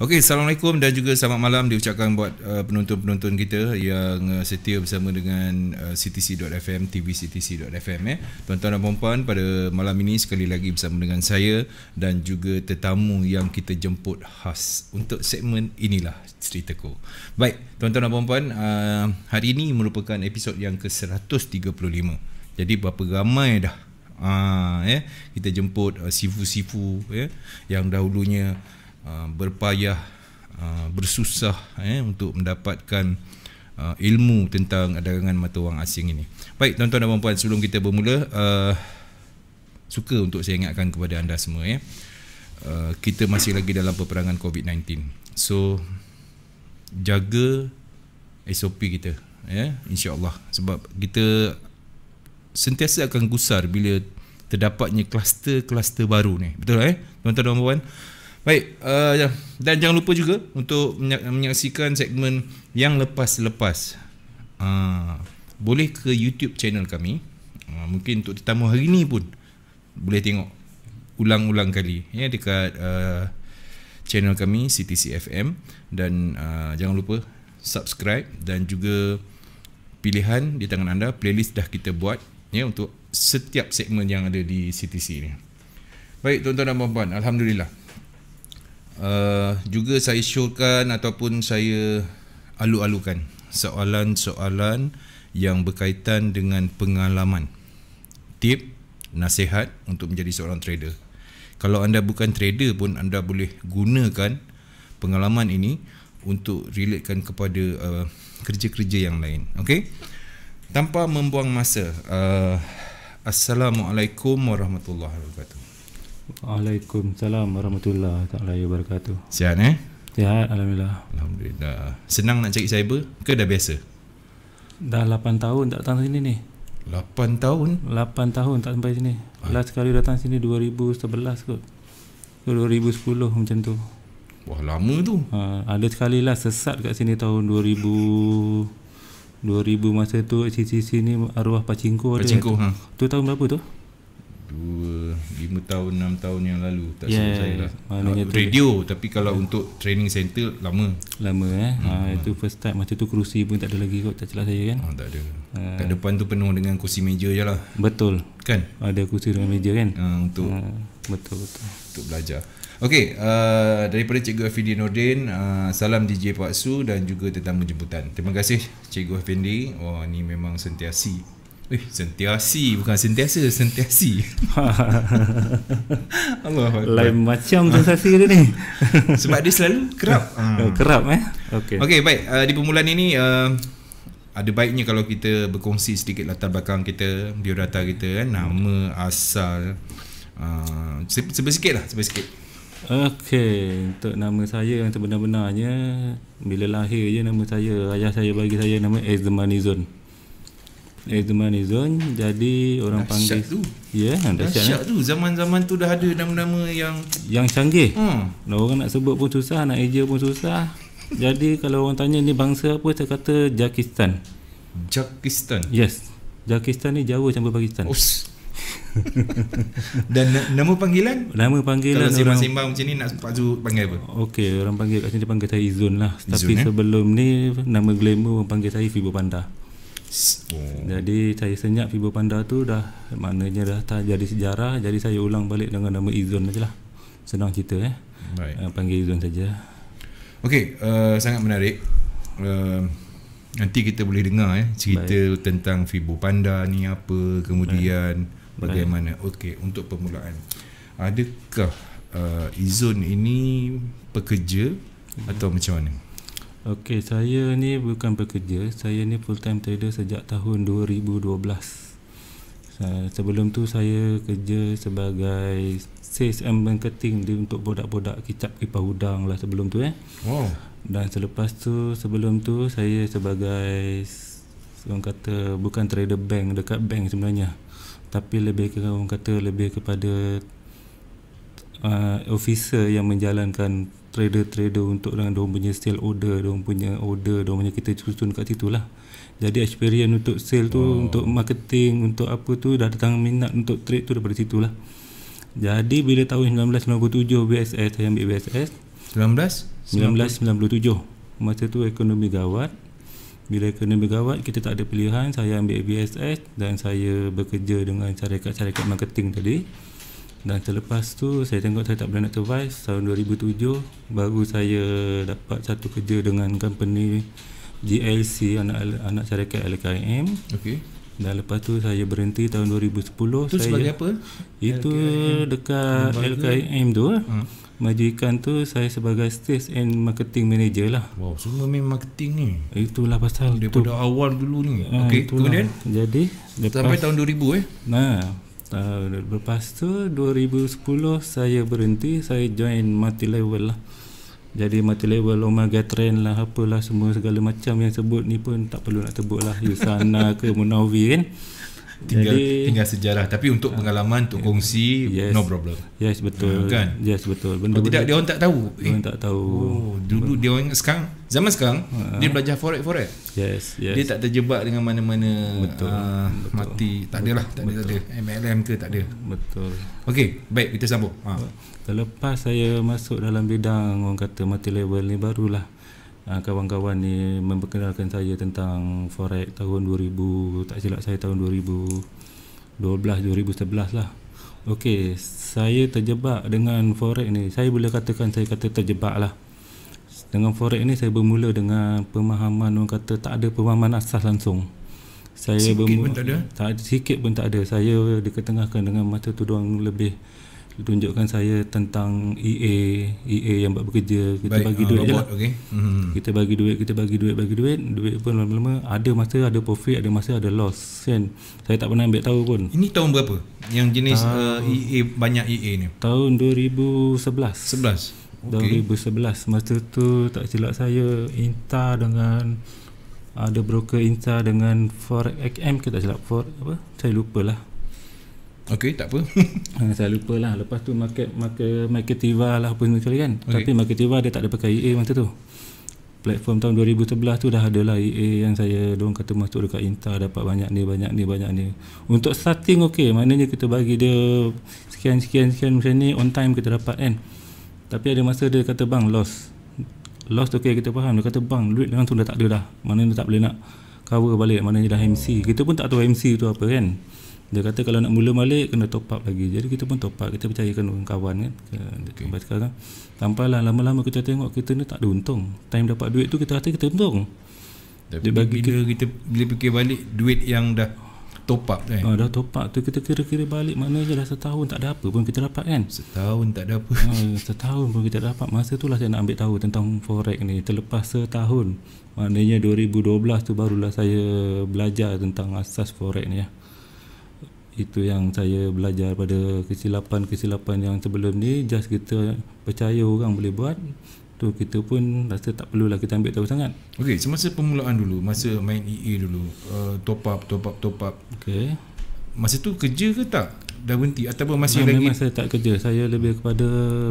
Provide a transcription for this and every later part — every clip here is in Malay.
Okey, Assalamualaikum dan juga selamat malam diucapkan buat uh, penonton-penonton kita yang uh, setia bersama dengan uh, CTC.FM, TVCTC.FM eh. Tuan-tuan dan puan pada malam ini sekali lagi bersama dengan saya dan juga tetamu yang kita jemput khas untuk segmen inilah ceritaku. Baik, tuan-tuan dan puan uh, hari ini merupakan episod yang ke-135. Jadi berapa ramai dah Ah, ya. Kita jemput uh, sifu-sifu ya, yang dahulunya Uh, berpayah uh, bersusah eh, untuk mendapatkan uh, ilmu tentang dagangan mata wang asing ini. Baik tuan-tuan dan puan-puan sebelum kita bermula uh, suka untuk saya ingatkan kepada anda semua Eh. Uh, kita masih lagi dalam peperangan COVID-19. So jaga SOP kita ya eh, insya-Allah sebab kita sentiasa akan gusar bila terdapatnya kluster-kluster baru ni. Betul eh? Tuan-tuan dan puan-puan Baik, uh, ya. dan jangan lupa juga untuk menyaksikan segmen yang lepas-lepas. Uh, boleh ke YouTube channel kami. Uh, mungkin untuk tetamu hari ini pun boleh tengok ulang-ulang kali ya dekat uh, channel kami CTC FM dan uh, jangan lupa subscribe dan juga pilihan di tangan anda playlist dah kita buat ya untuk setiap segmen yang ada di CTC ni. Baik tuan-tuan dan puan-puan, alhamdulillah uh, juga saya syorkan ataupun saya alu-alukan soalan-soalan yang berkaitan dengan pengalaman tip nasihat untuk menjadi seorang trader kalau anda bukan trader pun anda boleh gunakan pengalaman ini untuk relatekan kepada uh, kerja-kerja yang lain okey tanpa membuang masa uh, assalamualaikum warahmatullahi wabarakatuh Waalaikumsalam warahmatullahi taala wabarakatuh. Sihat eh? Sihat alhamdulillah. Alhamdulillah. Senang nak cari cyber ke dah biasa? Dah 8 tahun tak datang sini ni. 8 tahun? 8 tahun tak sampai sini. Ah. Last kali datang sini 2011 kot. 2010 macam tu. Wah lama tu. Ha, ada sekali lah sesat kat sini tahun 2000 2000 masa tu CCC ni arwah pacingko dia. Pacingko ha. Tu tahun berapa tu? 5 tahun 6 tahun yang lalu tak yeah, silap saya lah radio tu. tapi kalau yeah. untuk training center lama lama eh hmm. ha, itu first time masa tu kerusi pun tak ada lagi kot tak celah saya kan ha, tak ada ha. kat depan tu penuh dengan kursi meja je lah betul kan ada kursi dengan meja kan ha, untuk ha. betul betul untuk belajar Okey, uh, daripada Cikgu Effendi Nordin, uh, salam DJ Pak Su dan juga tetamu jemputan. Terima kasih Cikgu Effendi. Wah, oh, ni memang sentiasi Eh, sentiasi bukan sentiasa, sentiasi. Allah. Lain macam sensasi dia ni. Sebab dia selalu kerap. Hmm. Kerap eh. Okey. Okey, baik. Uh, di permulaan ini uh, ada baiknya kalau kita berkongsi sedikit latar belakang kita, biodata kita kan, nama, asal. Uh, sebab sikit lah, sebab sikit. Okey, untuk nama saya yang sebenar-benarnya, bila lahir je nama saya, ayah saya bagi saya nama Ezmanizon. Zone. Itu money zone Jadi orang dahsyat panggil tu. Yeah, Dahsyat, eh? dahsyat kan? tu Zaman-zaman tu dah ada nama-nama yang Yang canggih hmm. Orang nak sebut pun susah Nak eja pun susah Jadi kalau orang tanya ni bangsa apa Saya kata Jakistan Jakistan? Yes Jakistan ni jauh campur Pakistan Us. Dan nama panggilan? Nama panggilan Kalau simbang-simbang orang... macam ni Nak Pak Zu panggil apa? Okey, orang panggil kat sini Dia panggil saya Izun lah Izun, Tapi eh? sebelum ni Nama glamour orang panggil saya Fibu Pandah Oh. Jadi saya senyap fiber panda tu dah maknanya dah tak jadi sejarah. Jadi saya ulang balik dengan nama Izon lah Senang cerita eh. Baik. Uh, panggil Izon saja. Okey, uh, sangat menarik. Uh, nanti kita boleh dengar eh cerita Baik. tentang fiber panda ni apa kemudian Baik. bagaimana. Okey, untuk permulaan. Adakah uh, Izon ini pekerja hmm. atau macam mana? Okey, saya ni bukan pekerja. Saya ni full time trader sejak tahun 2012. sebelum tu saya kerja sebagai sales and marketing di untuk produk-produk kicap kipah udang lah sebelum tu eh. Oh. Dan selepas tu sebelum tu saya sebagai orang kata bukan trader bank dekat bank sebenarnya. Tapi lebih ke orang kata lebih kepada uh, officer yang menjalankan trader-trader untuk orang dia punya sale order, dia punya order, dia punya kita susun kat situ lah. Jadi experience untuk sell tu, oh. untuk marketing, untuk apa tu dah datang minat untuk trade tu daripada situ lah. Jadi bila tahun 1997 BSS, saya ambil BSS. 19? 1997. Masa tu ekonomi gawat. Bila ekonomi gawat, kita tak ada pilihan. Saya ambil BSS dan saya bekerja dengan syarikat-syarikat marketing tadi dan selepas tu saya tengok saya tak boleh nak survive tahun 2007 baru saya dapat satu kerja dengan company GLC anak anak syarikat LKM. okey dan lepas tu saya berhenti tahun 2010 itu sebagai apa itu LKIM. dekat Lembaga. LKIM tu ha. Eh. Hmm. Majikan tu saya sebagai sales and marketing manager lah. Wow, semua memang marketing ni. Itulah pasal daripada tu. awal dulu ni. Ha, Okey, kemudian jadi sampai tahun 2000 eh. Nah, uh, lepas tu 2010 saya berhenti saya join multi level lah jadi multi level omega trend lah apalah semua segala macam yang sebut ni pun tak perlu nak sebut lah Yusana ke Munawi kan tinggal Jadi, tinggal sejarah tapi untuk ah. pengalaman untuk kongsi yes, no problem yes betul hmm, kan yes betul benda oh, tidak dia orang tak tahu dia eh. tak tahu oh, dulu dia orang sekarang zaman sekarang uh-huh. dia belajar forex forex yes yes dia tak terjebak dengan mana-mana betul, uh, betul. mati tak adalah tak ada tak ada MLM ke tak ada betul okay baik kita sambung ha. Selepas saya masuk dalam bidang orang kata multi level ni barulah uh, kawan-kawan ni memperkenalkan saya tentang forex tahun 2000 tak silap saya tahun 2012 2011 lah Okey, saya terjebak dengan forex ni saya boleh katakan saya kata terjebak lah dengan forex ni saya bermula dengan pemahaman orang kata tak ada pemahaman asas langsung saya sikit bermula, pun tak ada tak, sikit pun tak ada saya diketengahkan dengan mata doang lebih tunjukkan saya tentang EA EA yang buat bekerja kita Baik, bagi uh, duit robot, lah. okay. mm-hmm. kita bagi duit kita bagi duit bagi duit duit pun lama-lama ada masa ada profit ada masa ada loss kan saya tak pernah ambil tahu pun ini tahun berapa yang jenis tahun, uh, EA banyak EA ni tahun 2011 11 okay. 2011 masa tu tak silap saya inta dengan ada broker inta dengan Forex XM ke tak silap Forex apa saya lupalah Okey, tak apa. Ha, saya lupa lah. Lepas tu market market Marketiva lah apa sekali kan. Okay. Tapi Marketiva dia tak ada pakai EA masa tu. Platform tahun 2011 tu dah ada lah EA yang saya dong kata masuk dekat Inta dapat banyak ni, banyak ni, banyak ni. Untuk starting okey, maknanya kita bagi dia sekian sekian sekian macam ni on time kita dapat kan. Tapi ada masa dia kata bang loss. Loss tu okay, kita faham. Dia kata bang duit dengan tu dah tak ada dah. Maknanya dia tak boleh nak cover balik maknanya dah MC. Kita pun tak tahu MC tu apa kan dia kata kalau nak mula balik kena top up lagi jadi kita pun top up kita percayakan dengan kawan kan okay. sampai sekarang sampai lah lama-lama kita tengok kita ni tak ada untung time dapat duit tu kita rasa kita untung tapi dia bagi bila kita bila fikir balik duit yang dah top up kan eh? Ah, dah top up tu kita kira-kira balik mana je dah setahun tak ada apa pun kita dapat kan setahun tak ada apa ah, setahun pun kita dapat masa tu lah saya nak ambil tahu tentang forex ni terlepas setahun maknanya 2012 tu barulah saya belajar tentang asas forex ni ya. Eh itu yang saya belajar pada kesilapan-kesilapan yang sebelum ni just kita percaya orang boleh buat tu kita pun rasa tak perlulah kita ambil tahu sangat. Okey, semasa permulaan dulu, masa main EA dulu, uh, top up top up top up. Okey. Masa tu kerja ke tak? Dah berhenti ataupun masih memang lagi? Memang saya tak kerja. Saya lebih kepada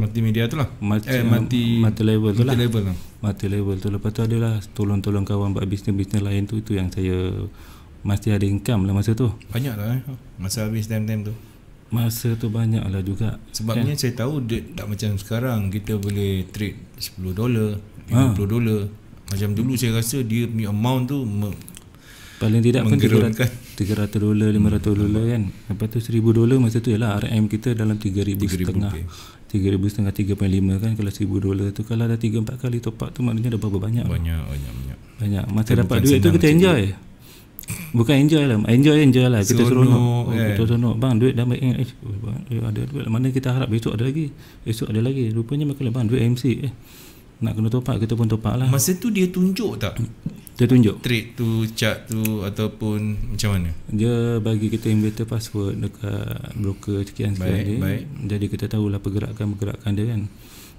multimedia tu lah. Mati, eh, mati, mati level tu lah. Mati level level tu. Lepas tu adalah tolong-tolong kawan buat bisnes-bisnes lain tu. Itu yang saya masih ada income lah masa tu Banyak lah eh Masa habis time-time tu Masa tu banyak lah juga Sebabnya kan? saya tahu dia Tak macam sekarang Kita boleh trade 10 dolar 50 ah. ha. dolar Macam dulu saya rasa Dia punya amount tu Paling tidak pun 300 dolar 500 hmm. dolar kan Lepas tu 1000 dolar Masa tu ialah RM kita dalam tiga ribu setengah 3000 setengah lima kan Kalau seribu dolar tu Kalau ada tiga empat kali top up tu Maknanya ada berapa banyak Banyak Banyak banyak. banyak. Masa kita dapat duit tu kita enjoy Bukan enjoy lah Enjoy enjoy lah Kita seronok Kita eh. oh, seronok Bang duit dah baik eh, bang, eh, Ada duit lah Mana kita harap besok ada lagi Esok ada lagi Rupanya mereka lah Bang duit MC eh, Nak kena topak Kita pun topak lah Masa tu dia tunjuk tak? Dia tunjuk Trick tu Cat tu Ataupun Macam mana? Dia bagi kita inviter password Dekat broker Sekian sekian baik, dia baik. Jadi kita tahu lah Pergerakan-pergerakan dia kan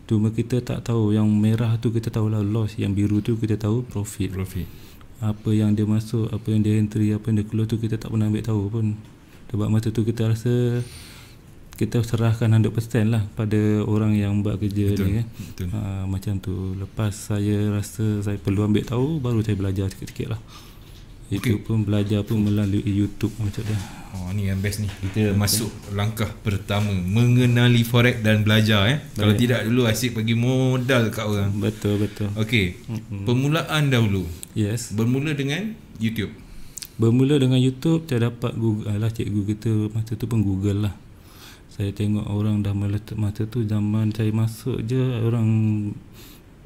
Cuma kita tak tahu Yang merah tu kita tahu lah Loss Yang biru tu kita tahu Profit Profit apa yang dia masuk, apa yang dia entry, apa yang dia keluar tu kita tak pernah ambil tahu pun. Sebab masa tu kita rasa kita serahkan 100% lah pada orang yang buat kerja betul, ni. Betul. Ha, macam tu. Lepas saya rasa saya perlu ambil tahu, baru saya belajar sikit-sikit lah. Itu okay. pun belajar pun melalui YouTube macam tu. Oh, ni yang best ni. Kita okay. masuk langkah pertama. Mengenali forex dan belajar. Eh. Baik. Kalau tidak dulu asyik bagi modal kat orang. Betul, betul. Okey. hmm Pemulaan dahulu. Yes. Bermula dengan YouTube. Bermula dengan YouTube terdapat Google alah cikgu kita masa tu pun Google lah. Saya tengok orang dah meletup masa tu zaman saya masuk je orang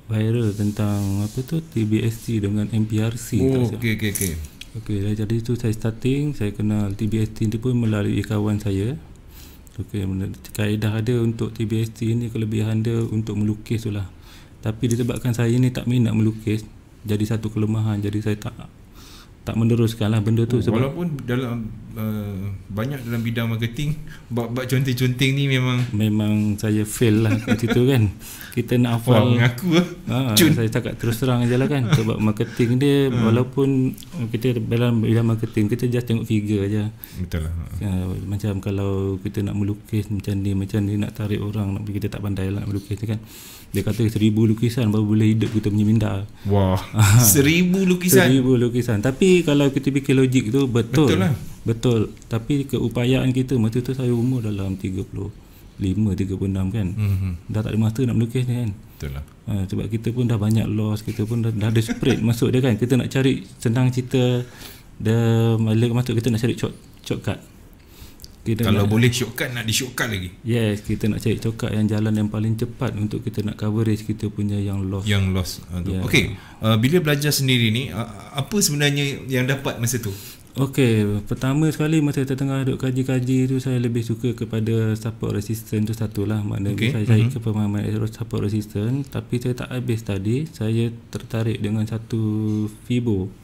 viral tentang apa tu TBST dengan MPRC. Oh, okey okey okey. Okey, dari jadi tu saya starting, saya kenal TBST ni pun melalui kawan saya. Okey, kaedah ada untuk TBST ni kelebihan dia untuk melukis tu lah. Tapi disebabkan saya ni tak minat melukis, jadi satu kelemahan jadi saya tak tak meneruskanlah benda tu sebab walaupun dalam uh, banyak dalam bidang marketing bab-bab conteng-conteng ni memang memang saya fail lah macam tu kan kita nak hafal Wah, mengaku ah ha, ha saya cakap terus terang aje lah kan sebab marketing dia ha. walaupun kita dalam bidang marketing kita just tengok figure aje betul lah ha. Ya, macam kalau kita nak melukis macam ni macam ni nak tarik orang nak kita tak pandai lah nak melukis tu kan dia kata seribu lukisan baru boleh hidup kita punya minda wah ah. seribu lukisan seribu lukisan tapi kalau kita fikir logik tu betul betul lah betul tapi keupayaan kita masa tu saya umur dalam 35-36 kan mm-hmm. dah tak ada masa nak melukis ni kan betul lah ha, sebab kita pun dah banyak loss kita pun dah, dah ada spread masuk dia kan kita nak cari senang cerita dia masuk kita nak cari shortcut kita kalau nak, boleh shortcut nak di disyokkan lagi yes kita nak cari shortcut yang jalan yang paling cepat untuk kita nak coverage kita punya yang loss yang loss ah, yeah. okey uh, bila belajar sendiri ni uh, apa sebenarnya yang dapat masa tu Okey, pertama sekali masa saya tengah duk kaji-kaji tu saya lebih suka kepada support resistance tu satulah. Maknanya okay. saya cari uh-huh. kepemahaman support resistance tapi saya tak habis tadi, saya tertarik dengan satu fibo.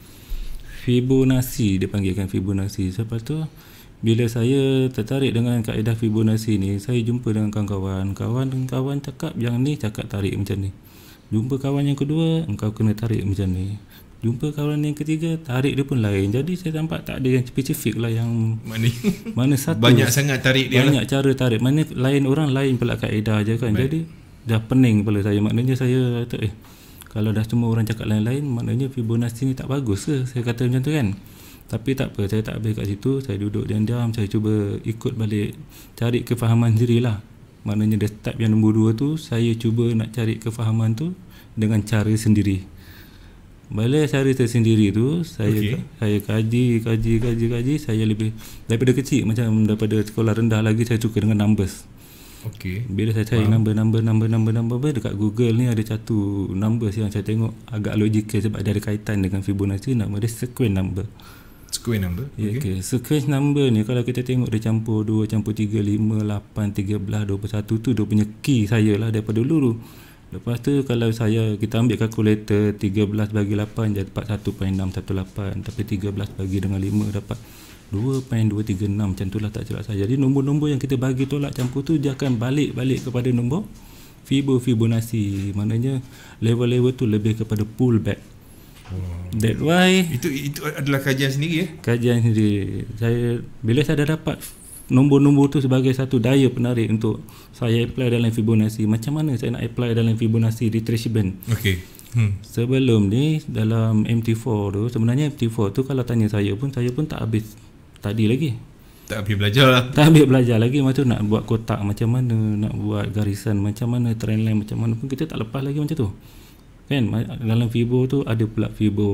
Fibonacci dipanggilkan Fibonacci. Sebab tu bila saya tertarik dengan kaedah Fibonacci ni, saya jumpa dengan kawan-kawan. Kawan-kawan cakap yang ni cakap tarik macam ni. Jumpa kawan yang kedua, engkau kena tarik macam ni. Jumpa kawan yang ketiga, tarik dia pun lain. Jadi saya nampak tak ada yang spesifik lah yang mana, mana satu. Banyak sangat tarik dia lah. Banyak lah. cara tarik. Mana lain orang lain pula kaedah je kan. Baik. Jadi dah pening pula saya. Maknanya saya kata eh, kalau dah semua orang cakap lain-lain, maknanya Fibonacci ni tak bagus ke? Saya kata macam tu kan. Tapi tak apa, saya tak habis kat situ Saya duduk diam-diam, saya cuba ikut balik Cari kefahaman diri lah Maknanya the step yang nombor dua tu Saya cuba nak cari kefahaman tu Dengan cara sendiri Balik cari sendiri tu Saya okay. saya kaji, kaji, kaji, kaji Saya lebih Daripada kecil macam daripada sekolah rendah lagi Saya suka dengan numbers Okay. Bila saya cari number, number, number, number, number, Dekat Google ni ada satu numbers yang saya tengok Agak logical sebab dia ada kaitan dengan Fibonacci Nama dia sequence number square number ya, okay. Yeah, okay. Square number ni kalau kita tengok dia campur 2, campur 3, 5, 8, 13, 21 tu dia punya key saya lah daripada dulu Lepas tu kalau saya kita ambil kalkulator 13 bagi 8 jadi dapat 1.618 Tapi 13 bagi dengan 5 dapat 2.236 macam tu lah tak celak saya Jadi nombor-nombor yang kita bagi tolak campur tu dia akan balik-balik kepada nombor Fibonacci Maknanya level-level tu lebih kepada pullback That why itu itu adalah kajian sendiri ya. Kajian sendiri. Saya bila saya dah dapat nombor-nombor tu sebagai satu daya penarik untuk saya apply dalam Fibonacci. Macam mana saya nak apply dalam Fibonacci retracement? Okey. Hmm. Sebelum ni dalam MT4 tu sebenarnya MT4 tu kalau tanya saya pun saya pun tak habis tadi lagi. Tak habis belajar lah. Tak habis belajar lagi macam tu nak buat kotak macam mana, nak buat garisan macam mana, trend line macam mana pun kita tak lepas lagi macam tu kan dalam fibo tu ada pula fibo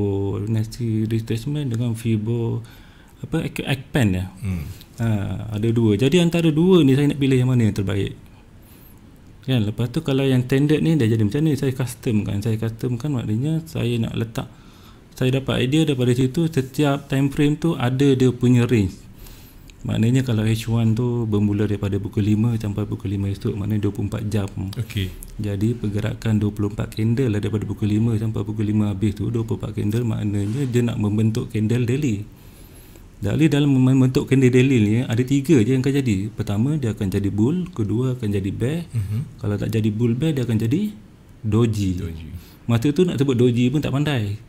nasty retracement dengan fibo apa expand ya hmm. ha, ada dua jadi antara dua ni saya nak pilih yang mana yang terbaik kan lepas tu kalau yang standard ni dah jadi macam ni saya custom kan saya custom kan maknanya saya nak letak saya dapat idea daripada situ setiap time frame tu ada dia punya range Maknanya kalau H1 tu bermula daripada pukul 5 sampai pukul 5 esok maknanya 24 jam. Okey. Jadi pergerakan 24 candle lah daripada pukul 5 sampai pukul 5 habis tu 24 candle maknanya dia nak membentuk candle daily. Dari dalam membentuk candle daily ni ada tiga je yang akan jadi. Pertama dia akan jadi bull, kedua akan jadi bear. Uh-huh. Kalau tak jadi bull bear dia akan jadi doji. Doji. Masa tu nak sebut doji pun tak pandai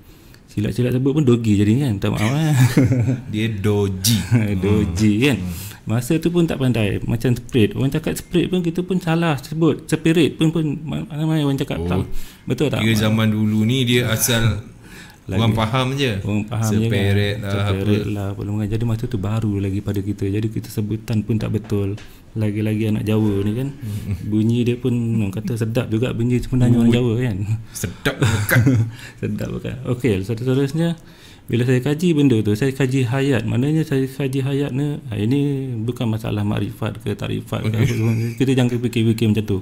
silap-silap sebut pun doji jadi kan tak maaf kan? dia doji doji kan. hmm. kan masa tu pun tak pandai macam spirit orang cakap spirit pun kita pun salah sebut spirit pun pun mana mana orang cakap oh. tak betul tak dia zaman dulu ni dia asal lagi. Orang faham je Orang faham Seperit je kan? lah Seperit lah, apa. lah Jadi masa tu baru lagi pada kita Jadi kita sebutan pun tak betul Lagi-lagi anak Jawa ni kan Bunyi dia pun Orang kata sedap juga Bunyi cuma sebenarnya orang Jawa kan Sedap bukan Sedap bukan Okay Satu seterusnya Bila saya kaji benda tu Saya kaji hayat Maknanya saya kaji hayat ni ah, Ini bukan masalah makrifat ke tarifat ke Kita jangan fikir-fikir macam tu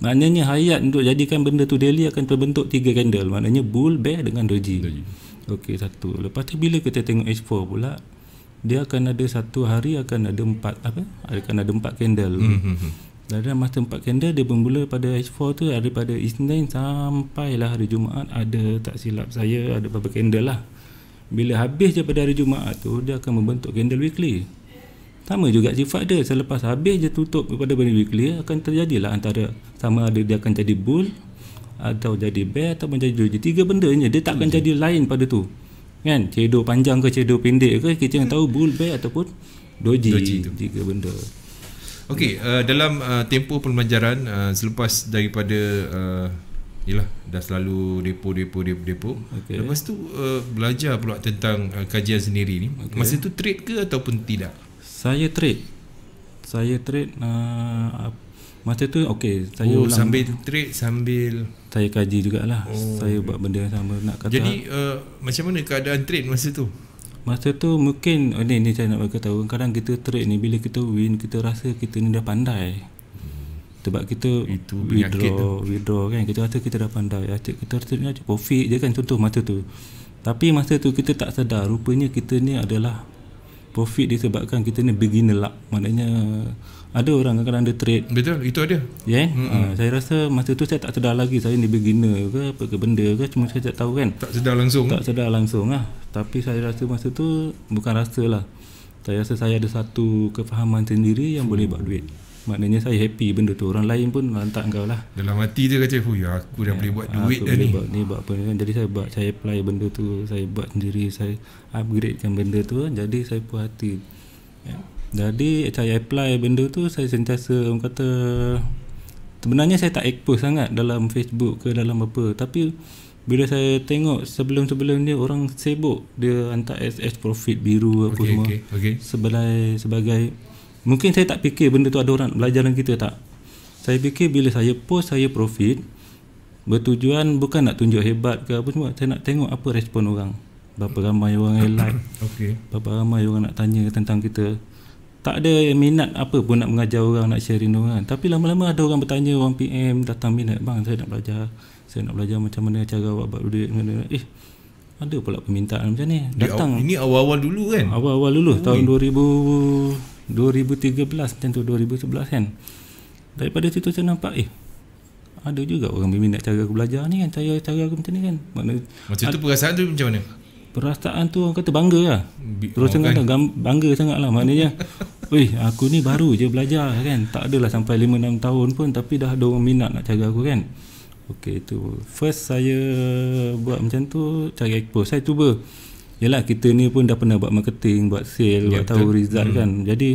Maknanya hayat untuk jadikan benda tu daily akan terbentuk tiga candle. Maknanya bull, bear dengan doji. doji. Okey, satu. Lepas tu bila kita tengok H4 pula, dia akan ada satu hari akan ada empat apa? Akan ada empat candle. Hmm, hmm, hmm. Dan masa empat candle dia bermula pada H4 tu daripada Isnin sampai lah hari Jumaat ada tak silap saya ada beberapa candle lah. Bila habis je pada hari Jumaat tu dia akan membentuk candle weekly sama juga sifat dia selepas habis je tutup kepada benda nuklear akan terjadilah antara sama ada dia akan jadi bull atau jadi bear atau menjadi dua tiga benda ni dia takkan jadi lain pada tu kan cedok panjang ke cedok pendek ke kita yang tahu bull bear ataupun doji, doji tiga benda Okey, uh, dalam uh, tempoh pembelajaran uh, selepas daripada uh, yalah dah selalu depo depo depo depo. Okay. Lepas tu uh, belajar pula tentang uh, kajian sendiri ni. Okay. Masa tu trade ke ataupun tidak? Saya trade Saya trade uh, Masa tu okay saya Oh ulang. sambil trade sambil Saya kaji jugalah oh. Saya buat benda yang sama nak kata Jadi uh, macam mana keadaan trade masa tu? Masa tu mungkin oh, ni, ni saya nak bagi tahu Kadang kita trade ni Bila kita win Kita rasa kita ni dah pandai sebab kita itu withdraw, withdraw kan kita rasa kita dah pandai acik kita rasa ni profit je kan contoh masa tu tapi masa tu kita tak sedar rupanya kita ni adalah profit disebabkan kita ni beginner lah maknanya ada orang kadang-kadang dia trade betul itu ada ya yeah? mm-hmm. uh, ah, saya rasa masa tu saya tak sedar lagi saya ni beginner ke apa ke benda ke cuma saya tak tahu kan tak sedar langsung tak eh? sedar langsung lah tapi saya rasa masa tu bukan rasa lah saya rasa saya ada satu kefahaman sendiri yang hmm. boleh buat duit maknanya saya happy benda tu orang lain pun lantak kau lah dalam hati dia kata fuh ya aku dah ya, boleh buat duit dah ni buat ni buat apa jadi saya buat saya apply benda tu saya buat sendiri saya upgradekan benda tu jadi saya puas hati ya. jadi saya apply benda tu saya sentiasa orang kata sebenarnya saya tak expose sangat dalam Facebook ke dalam apa tapi bila saya tengok sebelum-sebelum ni orang sibuk dia hantar SS profit biru apa okay, semua okay, okay. sebagai sebagai Mungkin saya tak fikir benda tu ada orang belajar dengan kita tak. Saya fikir bila saya post saya profit bertujuan bukan nak tunjuk hebat ke apa semua, saya nak tengok apa respon orang. Berapa ramai orang yang like. Okey. Berapa ramai orang nak tanya tentang kita. Tak ada minat apa pun nak mengajar orang nak sharing orang. Tapi lama-lama ada orang bertanya orang PM datang minat bang saya nak belajar. Saya nak belajar macam mana cara awak buat duit mana. Eh ada pula permintaan macam ni. Datang. Ini awal-awal dulu kan? Awal-awal dulu oh, tahun 2000 2013 macam tu 2011 kan daripada situ saya nampak eh ada juga orang berminat cara aku belajar ni kan cara, cara aku macam ni kan Makna, macam ad- tu perasaan tu macam mana perasaan tu orang kata bangga lah terus oh, kan? gam- bangga sangat lah maknanya Weh, aku ni baru je belajar kan tak adalah sampai 5-6 tahun pun tapi dah ada orang minat nak cara aku kan Okey itu first saya buat macam tu cari expose saya cuba Yalah kita ni pun dah pernah buat marketing, buat sale, yeah, buat ya, tahu betul. result hmm. kan. Jadi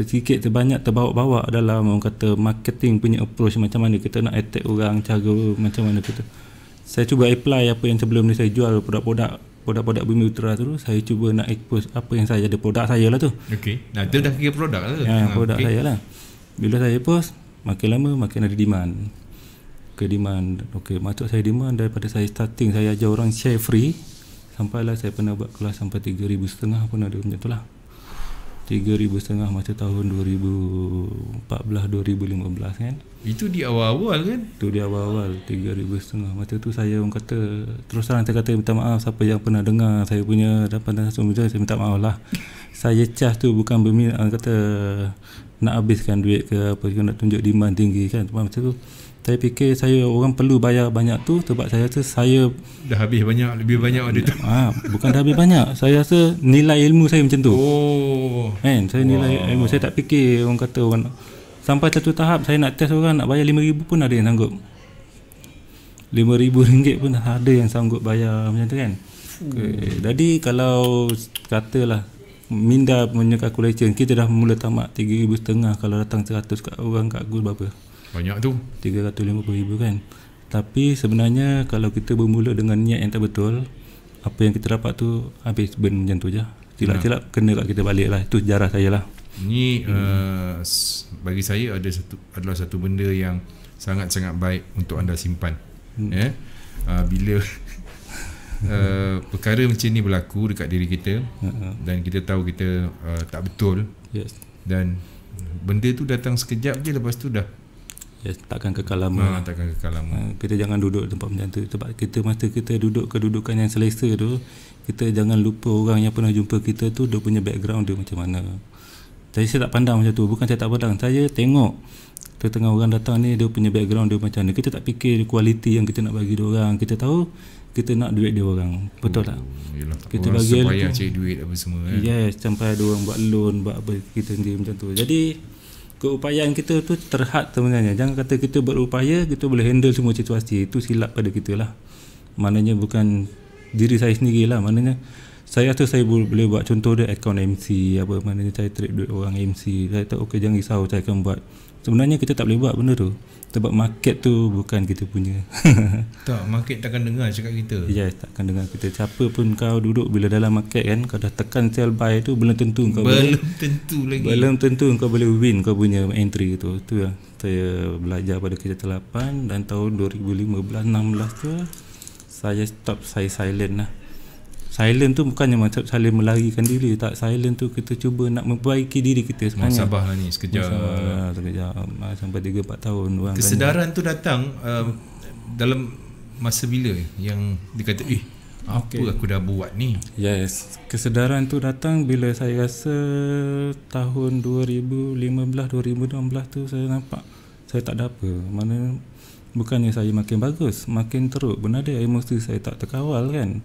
sedikit terbanyak terbawa-bawa dalam orang kata marketing punya approach macam mana kita nak attack orang, cara macam mana kita. Saya cuba apply apa yang sebelum ni saya jual produk-produk produk-produk Bumi Utara tu saya cuba nak expose apa yang saya ada produk saya lah tu Okey. nah tu dah kira produk lah ya, ha, produk okay. saya lah bila saya post makin lama makin ada demand ke demand ok masuk saya demand daripada saya starting saya ajar orang share free sampailah saya pernah buat kelas sampai 3000 setengah pun ada macam itulah 3000 setengah masa tahun 2014 2015 kan itu di awal-awal kan itu di awal-awal 3000 setengah masa tu saya orang kata terus terang saya kata minta maaf siapa yang pernah dengar saya punya dapat dan semua saya minta maaf lah saya cas tu bukan berminat kata nak habiskan duit ke apa nak tunjuk demand tinggi kan macam tu saya fikir saya orang perlu bayar banyak tu sebab saya rasa saya dah habis banyak lebih banyak ada tu ha, bukan dah habis banyak saya rasa nilai ilmu saya macam tu oh kan saya nilai ilmu saya tak fikir orang kata orang sampai satu tahap saya nak test orang nak bayar RM5,000 pun ada yang sanggup RM5,000 pun ada yang sanggup bayar macam tu kan okay. jadi kalau katalah minda punya calculation kita dah mula tamat setengah. kalau datang 100 kat orang kat gul berapa banyak tu. 350,000 kan. Tapi sebenarnya kalau kita bermula dengan niat yang tak betul, apa yang kita dapat tu habis burn macam tu je. Silap-silap kena kat kita balik lah. Itu jarah saya lah. Ini hmm. uh, bagi saya ada satu adalah satu benda yang sangat-sangat baik untuk anda simpan. Hmm. Ya? Ah, eh? Uh, bila uh, perkara macam ni berlaku dekat diri kita uh-huh. dan kita tahu kita uh, tak betul yes. dan benda tu datang sekejap je lepas tu dah ya, takkan kekal lama ha, ah, takkan kekal lama ha, ah, kita jangan duduk tempat macam tu sebab kita masa kita duduk kedudukan yang selesa tu kita jangan lupa orang yang pernah jumpa kita tu dia punya background dia macam mana jadi saya tak pandang macam tu bukan saya tak pandang saya tengok tengah orang datang ni dia punya background dia macam mana kita tak fikir kualiti yang kita nak bagi dia orang kita tahu kita nak duit dia orang betul oh, tak hmm, yelah, kita orang bagi supaya cari duit apa semua kan yes sampai ada orang buat loan buat apa kita sendiri macam tu jadi keupayaan kita tu terhad sebenarnya jangan kata kita berupaya kita boleh handle semua situasi itu silap pada kita lah maknanya bukan diri saya sendiri lah maknanya saya tu saya boleh buat contoh dia account MC apa maknanya saya trade duit orang MC saya tak okey jangan risau saya akan buat sebenarnya kita tak boleh buat benda tu sebab market tu bukan kita punya tak market takkan dengar cakap kita ya yes, takkan dengar kita siapa pun kau duduk bila dalam market kan kau dah tekan sell buy tu belum tentu kau belum boleh, tentu lagi belum tentu kau boleh win kau punya entry tu tu lah saya belajar pada kerja 8 dan tahun 2015-16 tu saya stop saya silent lah silent tu bukannya macam saling melarikan diri tak silent tu kita cuba nak memperbaiki diri kita sebenarnya sabar lah ni sekejap sekejap ah, sampai 3 4 tahun orang kesedaran tanya. tu datang uh, dalam masa bila yang dikata eh apa okay. aku dah buat ni yes kesedaran tu datang bila saya rasa tahun 2015 2016 tu saya nampak saya tak ada apa mana bukannya saya makin bagus makin teruk benar dia emosi saya tak terkawal kan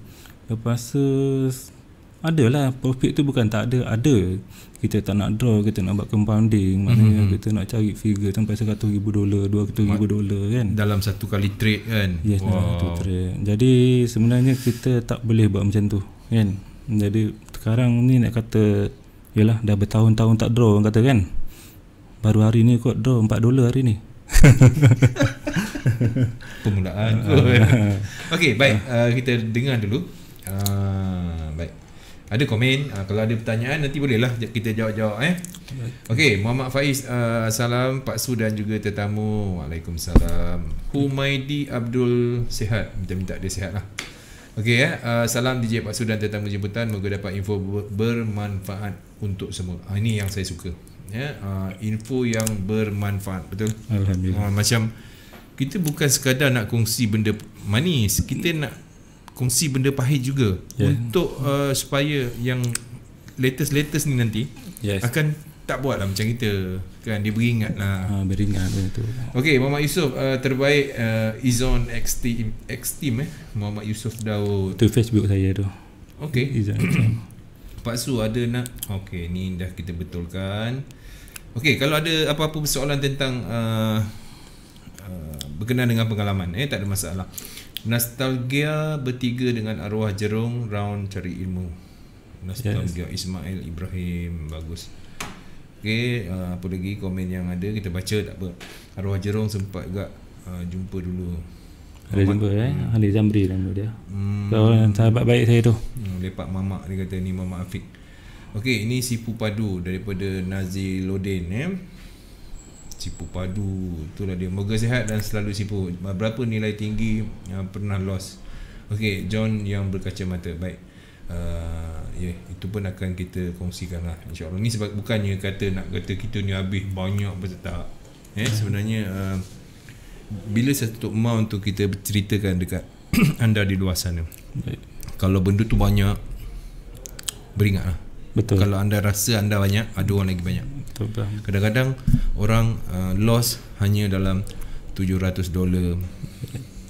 Lepas tu Adalah profit tu bukan tak ada Ada Kita tak nak draw Kita nak buat compounding Maknanya mm-hmm. kita nak cari figure Sampai seratus ribu dolar Dua ratus ribu dolar kan Dalam satu kali trade kan Yes wow. dalam satu trade Jadi sebenarnya kita tak boleh buat macam tu Kan Jadi sekarang ni nak kata Yalah dah bertahun-tahun tak draw Kata kan Baru hari ni kot draw empat dolar hari ni Pemulaan Okay baik uh, Kita dengar dulu Ah, baik. Ada komen, ah, kalau ada pertanyaan nanti bolehlah kita jawab-jawab eh. Okey, Muhammad Faiz, uh, salam Pak Su dan juga tetamu. Waalaikumsalam. Humaidi Abdul sehat. Minta-minta dia sehatlah. Okey eh, uh, salam DJ Pak Su dan tetamu jemputan. Moga dapat info bermanfaat untuk semua. Ah, ini yang saya suka. Ya, yeah, uh, info yang bermanfaat, betul? Alhamdulillah. Uh, macam kita bukan sekadar nak kongsi benda manis, kita nak kongsi benda pahit juga yeah. untuk uh, supaya yang latest-latest ni nanti yes. akan tak buat lah macam kita kan dia beringat lah ha, beringat benda tu ok Muhammad Yusof uh, terbaik uh, Izon X Team X Team eh Muhammad Yusof Daud tu Facebook saya tu ok Pak Su ada nak ok ni dah kita betulkan ok kalau ada apa-apa persoalan tentang uh, uh, berkenaan dengan pengalaman eh tak ada masalah Nostalgia bertiga dengan arwah Jerung round cari ilmu. Nostalgia yes. Ismail Ibrahim bagus. Okey, uh, apa lagi komen yang ada kita baca tak apa. Arwah Jerung sempat juga uh, jumpa dulu. Ada Mamat, jumpa eh hmm. Ali Zamri nama dia. Hmm. So, sahabat baik saya tu. Hmm, lepak mamak dia kata ni Mama Afiq. Okey, ini sipu padu daripada Nazi Lodin eh sipu padu itulah dia moga sihat dan selalu sipu berapa nilai tinggi yang pernah loss Okey, John yang berkaca mata baik uh, ya yeah, itu pun akan kita kongsikan lah insyaAllah ni sebab bukannya kata nak kata kita ni habis banyak apa tak eh, sebenarnya uh, bila satu mau untuk kita berceritakan dekat anda di luar sana baik. kalau benda tu banyak beringat lah Betul. Kalau anda rasa anda banyak, ada orang lagi banyak. Kadang-kadang orang uh, loss hanya dalam 700 dolar.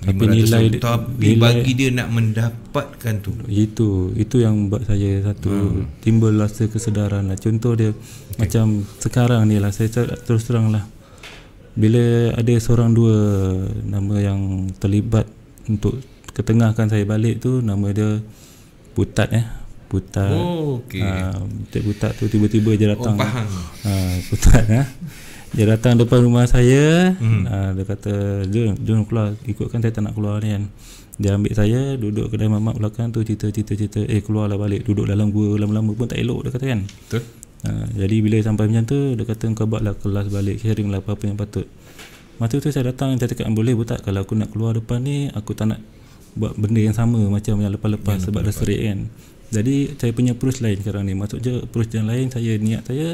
Tapi nilai dia, nilai bagi dia nak mendapatkan tu. Itu, itu yang buat saya satu hmm. timbul rasa kesedaran lah. Contoh dia okay. macam sekarang ni lah saya terus terang lah. Bila ada seorang dua nama yang terlibat untuk ketengahkan saya balik tu nama dia Butat eh. Kutat. Oh, okey. Uh, ah, Encik Kutat tu tiba-tiba dia oh, datang. Oh, faham. Uh, ah, Kutat eh. Ha? Dia datang depan rumah saya. Hmm. Uh, dia kata, jom, jom keluar. Ikutkan saya tak nak keluar ni kan. Dia ambil saya, duduk kedai mamak belakang tu, cerita-cerita-cerita. Eh, keluarlah balik. Duduk dalam gua lama-lama pun tak elok, dia kata kan. Betul. Uh, jadi bila sampai macam tu Dia kata kau buatlah kelas balik Sharing lah apa-apa yang patut Masa tu saya datang Saya cakap boleh pun tak Kalau aku nak keluar depan ni Aku tak nak Buat benda yang sama Macam yang lepas-lepas Sebab lepas dah serik kan jadi saya punya perus lain sekarang ni je perus yang lain saya niat saya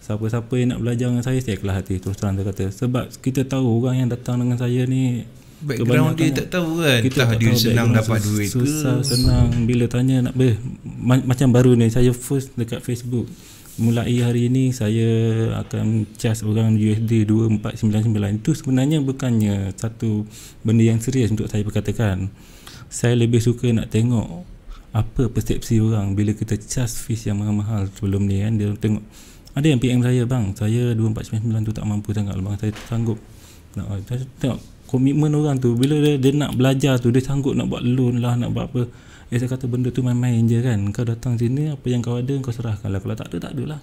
siapa-siapa yang nak belajar dengan saya saya kelah hati terus terang saya kata sebab kita tahu orang yang datang dengan saya ni background dia tak tahu kan kita tak tahu senang dapat duit ke susah senang bila tanya nak ber, macam baru ni saya first dekat Facebook mulai hari ini saya akan charge orang USD 2499 itu sebenarnya bukannya satu benda yang serius untuk saya perkatakan saya lebih suka nak tengok apa persepsi orang bila kita charge fees yang mahal-mahal sebelum ni kan dia tengok ada yang PM saya bang saya 2499 tu tak mampu sangat lah, bang saya sanggup nak saya tengok komitmen orang tu bila dia, dia nak belajar tu dia sanggup nak buat loan lah nak buat apa Ya saya kata benda tu main-main je kan Kau datang sini apa yang kau ada kau serahkan lah Kalau tak ada tak ada lah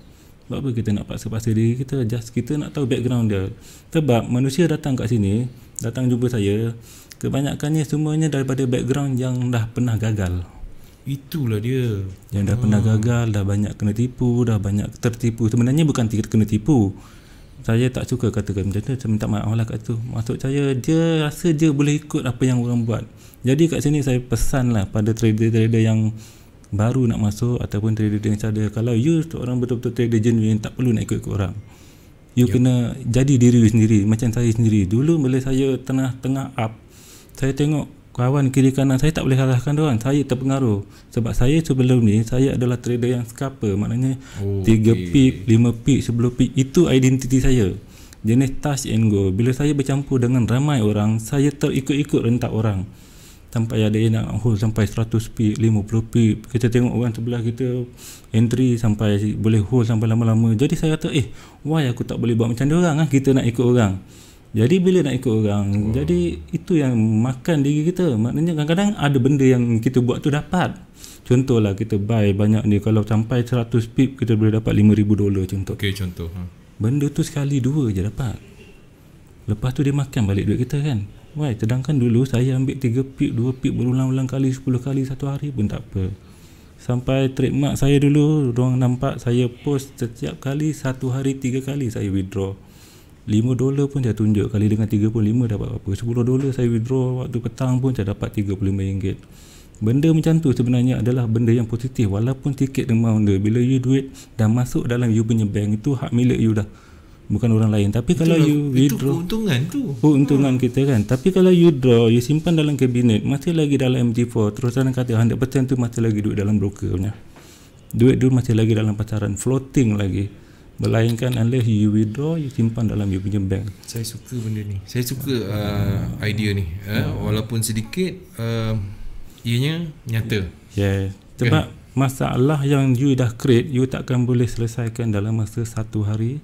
Sebab apa kita nak paksa-paksa diri kita Just kita nak tahu background dia Sebab manusia datang kat sini Datang jumpa saya Kebanyakannya semuanya daripada background yang dah pernah gagal Itulah dia Yang dah ha. pernah ah. gagal Dah banyak kena tipu Dah banyak tertipu Sebenarnya bukan kena tipu Saya tak suka katakan macam tu Saya minta maaf lah kat tu Maksud saya Dia rasa dia boleh ikut Apa yang orang buat Jadi kat sini saya pesan lah Pada trader-trader yang Baru nak masuk Ataupun trader-trader yang ada. Kalau you orang betul-betul trader genuine Tak perlu nak ikut-ikut orang You yep. Ya. kena jadi diri sendiri Macam saya sendiri Dulu bila saya tengah-tengah up Saya tengok kawan kiri kanan saya tak boleh salahkan dia orang saya terpengaruh sebab saya sebelum ni saya adalah trader yang scalper maknanya okay. 3 pip 5 pip sebelum pip itu identiti saya jenis touch and go bila saya bercampur dengan ramai orang saya terikut-ikut rentak orang sampai ada yang nak hold sampai 100 pip 50 pip kita tengok orang sebelah kita entry sampai boleh hold sampai lama-lama jadi saya kata eh why aku tak boleh buat macam dia orang ah? kita nak ikut orang jadi bila nak ikut orang wow. Jadi itu yang makan diri kita Maknanya kadang-kadang ada benda yang kita buat tu dapat Contohlah kita buy banyak ni Kalau sampai 100 pip kita boleh dapat 5000 dolar contoh Okey contoh ha. Benda tu sekali dua je dapat Lepas tu dia makan balik duit kita kan Why? Sedangkan dulu saya ambil 3 pip, 2 pip berulang-ulang kali 10 kali satu hari pun tak apa Sampai trademark saya dulu orang nampak saya post setiap kali Satu hari tiga kali saya withdraw 5 dolar pun saya tunjuk kali dengan 35 dapat apa 10 dolar saya withdraw waktu petang pun saya dapat 35 ringgit benda macam tu sebenarnya adalah benda yang positif walaupun tiket demam dia bila you duit dah masuk dalam you punya bank itu hak milik you dah bukan orang lain tapi itu kalau lah, you withdraw itu keuntungan tu keuntungan ha. kita kan tapi kalau you draw you simpan dalam kabinet masih lagi dalam MT4 terus orang kata 100% tu masih lagi duit dalam broker punya duit tu masih lagi dalam pasaran floating lagi Melainkan anda you withdraw You simpan dalam you punya bank Saya suka benda ni Saya suka uh, uh, idea ni uh, uh, Walaupun sedikit uh, Ianya nyata Yes Sebab kan? masalah yang you dah create You takkan boleh selesaikan dalam masa satu hari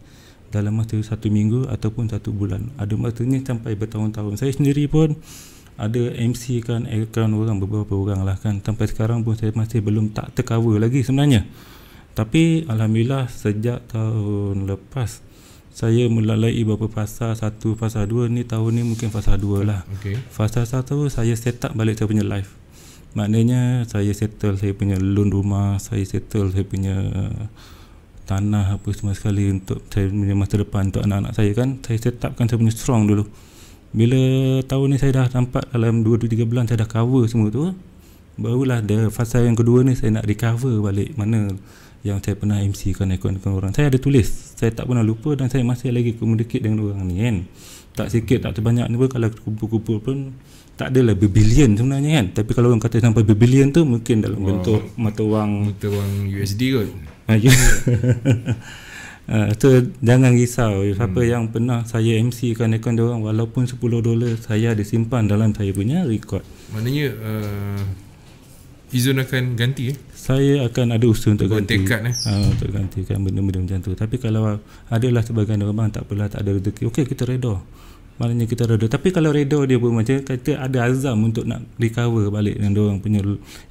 Dalam masa satu minggu Ataupun satu bulan Ada masa ni sampai bertahun-tahun Saya sendiri pun ada MC kan account orang beberapa orang lah kan sampai sekarang pun saya masih belum tak tercover lagi sebenarnya tapi Alhamdulillah sejak tahun lepas saya melalui beberapa fasa satu fasa dua ni tahun ni mungkin fasa dua lah okay. fasa satu saya set up balik saya punya life maknanya saya settle saya punya loan rumah saya settle saya punya uh, tanah apa semua sekali untuk saya punya masa depan untuk anak-anak saya kan saya set upkan saya punya strong dulu bila tahun ni saya dah nampak dalam 2-3 bulan saya dah cover semua tu barulah the fasa yang kedua ni saya nak recover balik mana yang saya pernah MC kan ekon-ekon orang saya ada tulis saya tak pernah lupa dan saya masih lagi komunikasi dengan orang ni kan tak sikit tak terbanyak ni pun kalau kumpul-kumpul pun tak adalah berbilion sebenarnya kan tapi kalau orang kata sampai berbilion tu mungkin dalam bentuk wow. mata wang mata wang USD kot Uh, ah, ya. so ah, jangan risau siapa hmm. yang pernah saya MC kan ekon dia orang walaupun 10 dolar saya disimpan dalam saya punya record. Maknanya uh, Izun akan ganti eh? Saya akan ada usaha untuk Buat ganti eh? ha, Untuk gantikan benda-benda macam tu Tapi kalau adalah sebagian orang Tak apalah tak ada rezeki Okey kita redor Maknanya kita redha. Tapi kalau redha dia pun macam kata ada azam untuk nak recover balik dengan dia orang punya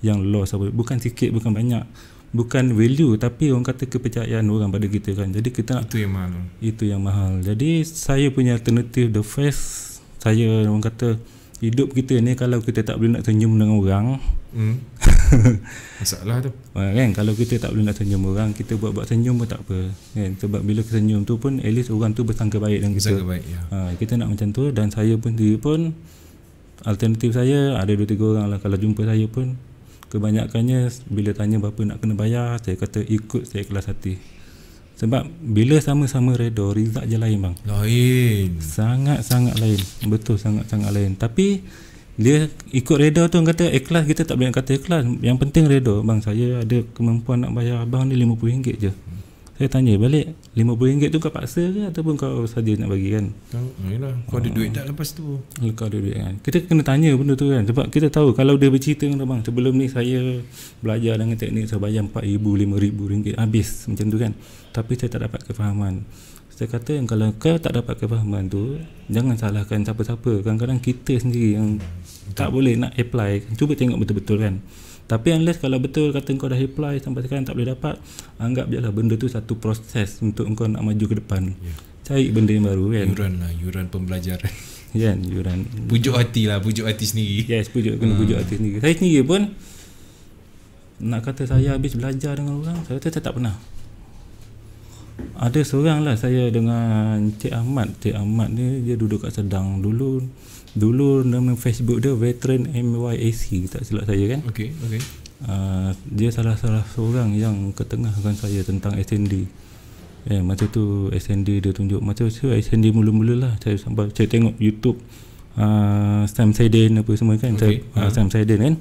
yang loss apa. Bukan sikit, bukan banyak. Bukan value tapi orang kata kepercayaan orang pada kita kan. Jadi kita nak, Itu yang mahal. Itu yang mahal. Jadi saya punya alternatif the face saya orang kata hidup kita ni kalau kita tak boleh nak senyum dengan orang hmm. masalah tu ha, kan kalau kita tak boleh nak senyum orang kita buat-buat senyum pun tak apa kan sebab bila kita senyum tu pun at least orang tu bersangka baik dengan kita baik, ya. ha, kita nak macam tu dan saya pun sendiri pun alternatif saya ada dua tiga orang lah kalau jumpa saya pun kebanyakannya bila tanya berapa nak kena bayar saya kata ikut saya kelas hati sebab bila sama-sama Redo, result je lain bang lain sangat-sangat lain betul sangat-sangat lain tapi dia ikut Redo tu kata ikhlas eh, kita tak boleh kata ikhlas yang penting Redo, bang saya ada kemampuan nak bayar abang ni RM50 je saya tanya balik RM50 tu kau paksa ke ataupun kau saja nak bagi kan Yalah, kau ada duit tak lepas tu kau ada duit kan kita kena tanya benda tu kan sebab kita tahu kalau dia bercerita dengan abang sebelum ni saya belajar dengan teknik saya bayar RM4,000 RM5,000 habis macam tu kan tapi saya tak dapat kefahaman saya kata yang kalau kau tak dapat kefahaman tu jangan salahkan siapa-siapa kadang-kadang kita sendiri yang betul. tak boleh nak apply cuba tengok betul-betul kan tapi unless kalau betul kata kau dah apply sampai sekarang tak boleh dapat anggap je lah benda tu satu proses untuk kau nak maju ke depan yeah. cari benda yang baru kan yuran lah yuran pembelajaran kan yuran pujuk hati lah pujuk hati sendiri yes pujuk kena hmm. pujuk hati sendiri saya sendiri pun nak kata saya habis belajar dengan orang saya kata saya tak pernah ada seorang lah saya dengan Cik Ahmad Cik Ahmad ni dia duduk kat sedang dulu dulu nama Facebook dia Veteran MYAC tak silap saya kan okay, okay. Uh, ah, dia salah salah seorang yang ketengahkan saya tentang SND Ya, eh, masa tu SND dia tunjuk Masa tu SND mula-mula lah Saya sampai saya tengok YouTube uh, Sam Saiden apa semua kan okay. Ah, kan? saya, uh, Sam Saiden kan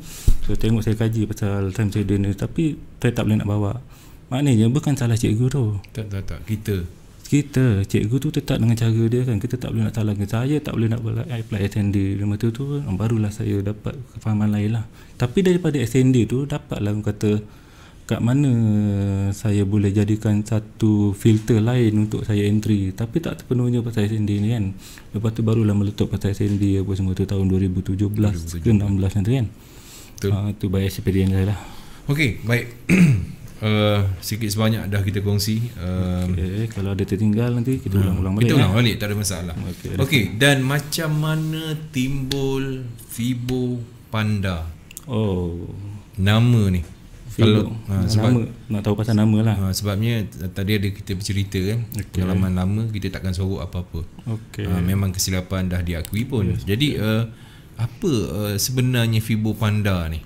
So tengok saya kaji pasal Sam Saiden ni Tapi saya tak boleh nak bawa Maknanya bukan salah cikgu tu. Tak tak tak kita. Kita cikgu tu tetap dengan cara dia kan. Kita tak boleh nak salahkan saya, tak boleh nak apply SND lima tu tu ah, barulah saya dapat kefahaman lain lah. Tapi daripada SND tu dapat lah kata kat mana saya boleh jadikan satu filter lain untuk saya entry tapi tak terpenuhnya pasal SND ni kan lepas tu barulah meletup pasal SND apa semua tu tahun 2017, 2017. ke 16 nanti kan Itu Uh, ah, tu by experience saya lah Okay, baik Eh, sikit sebanyak dah kita kongsi. Uh, eh, okay, kalau ada tertinggal nanti kita uh, ulang-ulang balik. Kita lah. ulang balik, ya. tak ada masalah. Okay, okay. dan macam mana timbul Fibo Panda? Oh, nama ni. Fibo. Kalau, uh, sebab, nama, nak tahu pasal nama lah. Uh, sebabnya tadi ada kita bercerita kan, okay. pengalaman lama kita takkan sorok apa-apa. Okay. Uh, ha, memang kesilapan dah diakui pun. Yes, Jadi, uh, apa uh, sebenarnya Fibo Panda ni?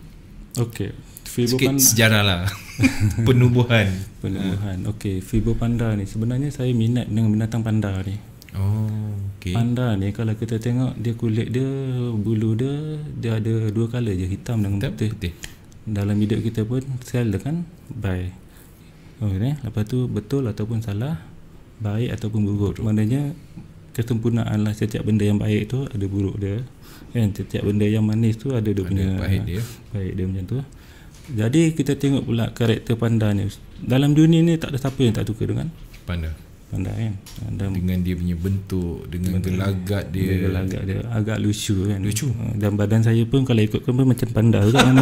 Okey, Fibro Sikit panda. sejarah lah Penubuhan Penubuhan Okey Fibro panda ni Sebenarnya saya minat Dengan binatang panda ni Oh okay. Panda ni Kalau kita tengok Dia kulit dia Bulu dia Dia ada dua color je Hitam dan putih. putih Dalam hidup kita pun Sel kan Baik Okey, lepas tu betul ataupun salah, baik ataupun buruk. Maknanya lah setiap benda yang baik tu ada buruk dia. Kan setiap benda yang manis tu ada dia ada punya baik dia. Baik dia macam tu. Jadi kita tengok pula karakter panda ni. Dalam dunia ni tak ada siapa yang tak suka dengan panda. Panda kan. Panda dengan dia punya bentuk, dengan bentuk gelagat dia. dia. Gelagat dia agak lucu kan. Lucu. Ah, dan badan saya pun kalau ikut pun macam panda juga kan.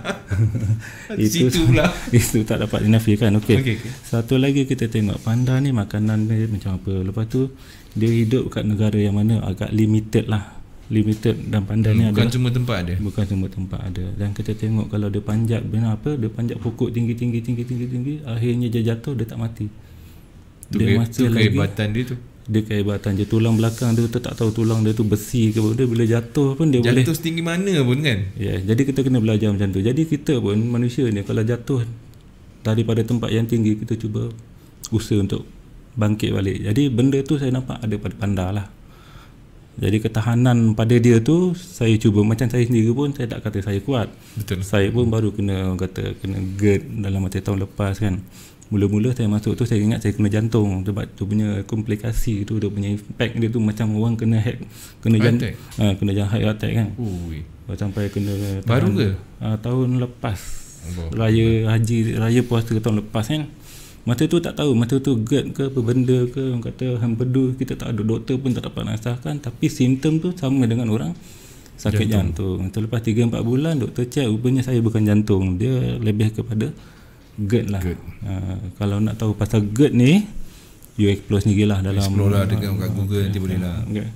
itu pula. itu tak dapat dinafikan. Okey. Okay, okay. Satu lagi kita tengok panda ni makanan dia macam apa. Lepas tu dia hidup kat negara yang mana agak limited lah limited dan pandan hmm, ni bukan adalah, cuma tempat ada bukan cuma tempat ada dan kita tengok kalau dia panjat benda apa dia panjat pokok tinggi tinggi tinggi tinggi tinggi akhirnya dia jatuh dia tak mati tu dia ke, masih tu lagi kehebatan dia tu dia kehebatan je tulang belakang dia tu tak tahu tulang dia tu besi ke apa dia bila jatuh pun dia jatuh boleh jatuh setinggi mana pun kan ya yeah, jadi kita kena belajar macam tu jadi kita pun manusia ni kalau jatuh daripada tempat yang tinggi kita cuba usaha untuk bangkit balik jadi benda tu saya nampak ada pada pandalah jadi ketahanan pada dia tu saya cuba macam saya sendiri pun saya tak kata saya kuat. Betul. Saya pun baru kena kata kena GERD dalam masa tahun lepas kan. Mula-mula saya masuk tu saya ingat saya kena jantung sebab tu punya komplikasi tu dia punya impact dia tu macam orang kena hack kena jantung. Ha, kena jantung heart attack kan. Ui. Sampai kena baru ke? Ha, tahun lepas. Raya haji raya puasa tahun lepas kan mata tu tak tahu mata tu gerd ke apa benda ke orang kata hempedu kita tak ada doktor pun tak dapat nasihatkan tapi simptom tu sama dengan orang sakit jantung, jantung. lepas 3-4 bulan doktor check rupanya saya bukan jantung dia lebih kepada gerd lah GERD. Uh, ha, kalau nak tahu pasal gerd ni you explore sendiri lah dalam explore lah dengan uh, google nanti okay. boleh lah okay.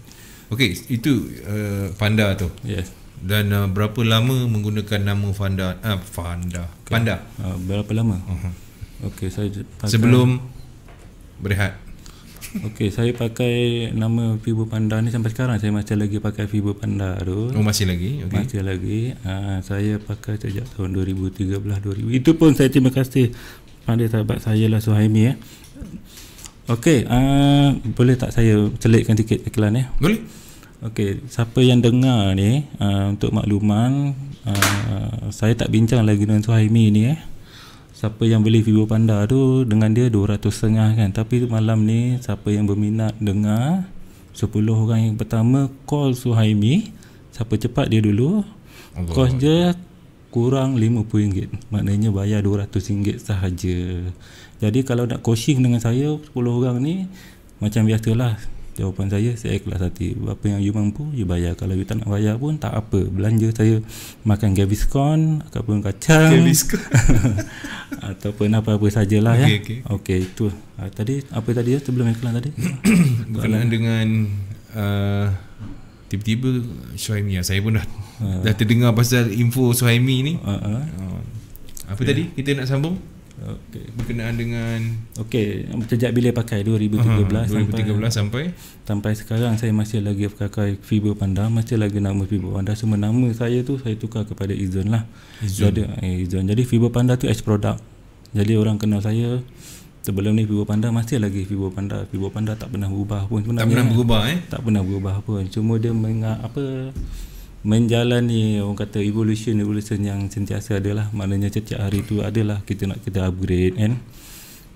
Okey, itu uh, Fanda tu. Yes. Dan uh, berapa lama menggunakan nama Fanda? Ah, uh, Fanda. Okay. Fanda. Uh, berapa lama? Uh-huh. Okey, saya pakai sebelum berehat. Okey, saya pakai nama Fibo panda ni sampai sekarang saya masih lagi pakai Fibo panda tu. Oh, masih lagi. Okey. Masih lagi. Uh, saya pakai sejak tahun 2013 2000. Itu pun saya terima kasih pada sahabat saya lah Suhaimi eh. Okey, uh, boleh tak saya celikkan sikit iklan eh? Boleh. Okey, siapa yang dengar ni uh, untuk makluman uh, saya tak bincang lagi dengan Suhaimi ni eh siapa yang beli Vivo Panda tu dengan dia 200 setengah kan tapi malam ni siapa yang berminat dengar 10 orang yang pertama call Suhaimi siapa cepat dia dulu kos dia kurang RM50 maknanya bayar RM200 sahaja jadi kalau nak coaching dengan saya 10 orang ni macam biasalah Jawapan saya saya ikhlas hati Apa yang you mampu you bayar Kalau you tak nak bayar pun tak apa Belanja saya makan gaviscon Ataupun kacang Gaviscon Ataupun apa-apa sajalah ya Okay, okay. okay itu uh, Tadi apa tadi ya sebelum iklan tadi Berkenaan dengan uh, Tiba-tiba Suhaimi ya, Saya pun dah uh. Dah terdengar pasal info Suhaimi ni uh, uh. Uh, Apa okay. tadi kita nak sambung Okay. Berkenaan dengan Okey, sejak bila pakai 2013, Aha, 2013 sampai, sampai sampai sekarang saya masih lagi pakai fiber panda, masih lagi nama fiber panda. Semua nama saya tu saya tukar kepada Izon lah. Izon. Jadi eh, Jadi fiber panda tu as product. Jadi orang kenal saya sebelum ni fiber panda masih lagi fiber panda. Fiber panda tak pernah berubah pun sebenarnya. Tak pernah berubah eh. Tak pernah berubah pun. Cuma dia mengapa apa menjalani orang kata evolution evolution yang sentiasa adalah maknanya setiap hari tu adalah kita nak kita upgrade kan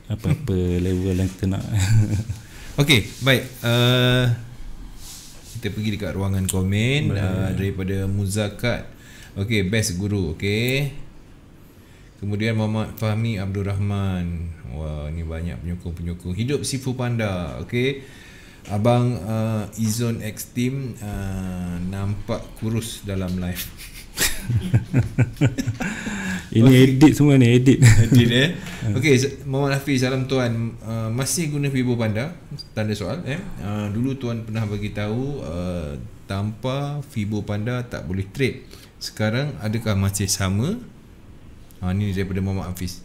apa-apa level yang kita nak Okay baik uh, kita pergi dekat ruangan komen uh, daripada Muzakat Okay best guru okay Kemudian Muhammad Fahmi Abdul Rahman Wah ni banyak penyokong-penyokong Hidup Sifu Panda Okay Abang uh, Izon Extim uh, nampak kurus dalam live. Ini okay. edit semua ni, edit. Edit eh. Okey, Muhammad Hafiz, salam tuan. Uh, masih guna fibo panda? Tanda soal eh. Uh, dulu tuan pernah bagi tahu uh, tanpa fibo panda tak boleh trade. Sekarang adakah masih sama? Ha uh, ni daripada Muhammad Hafiz.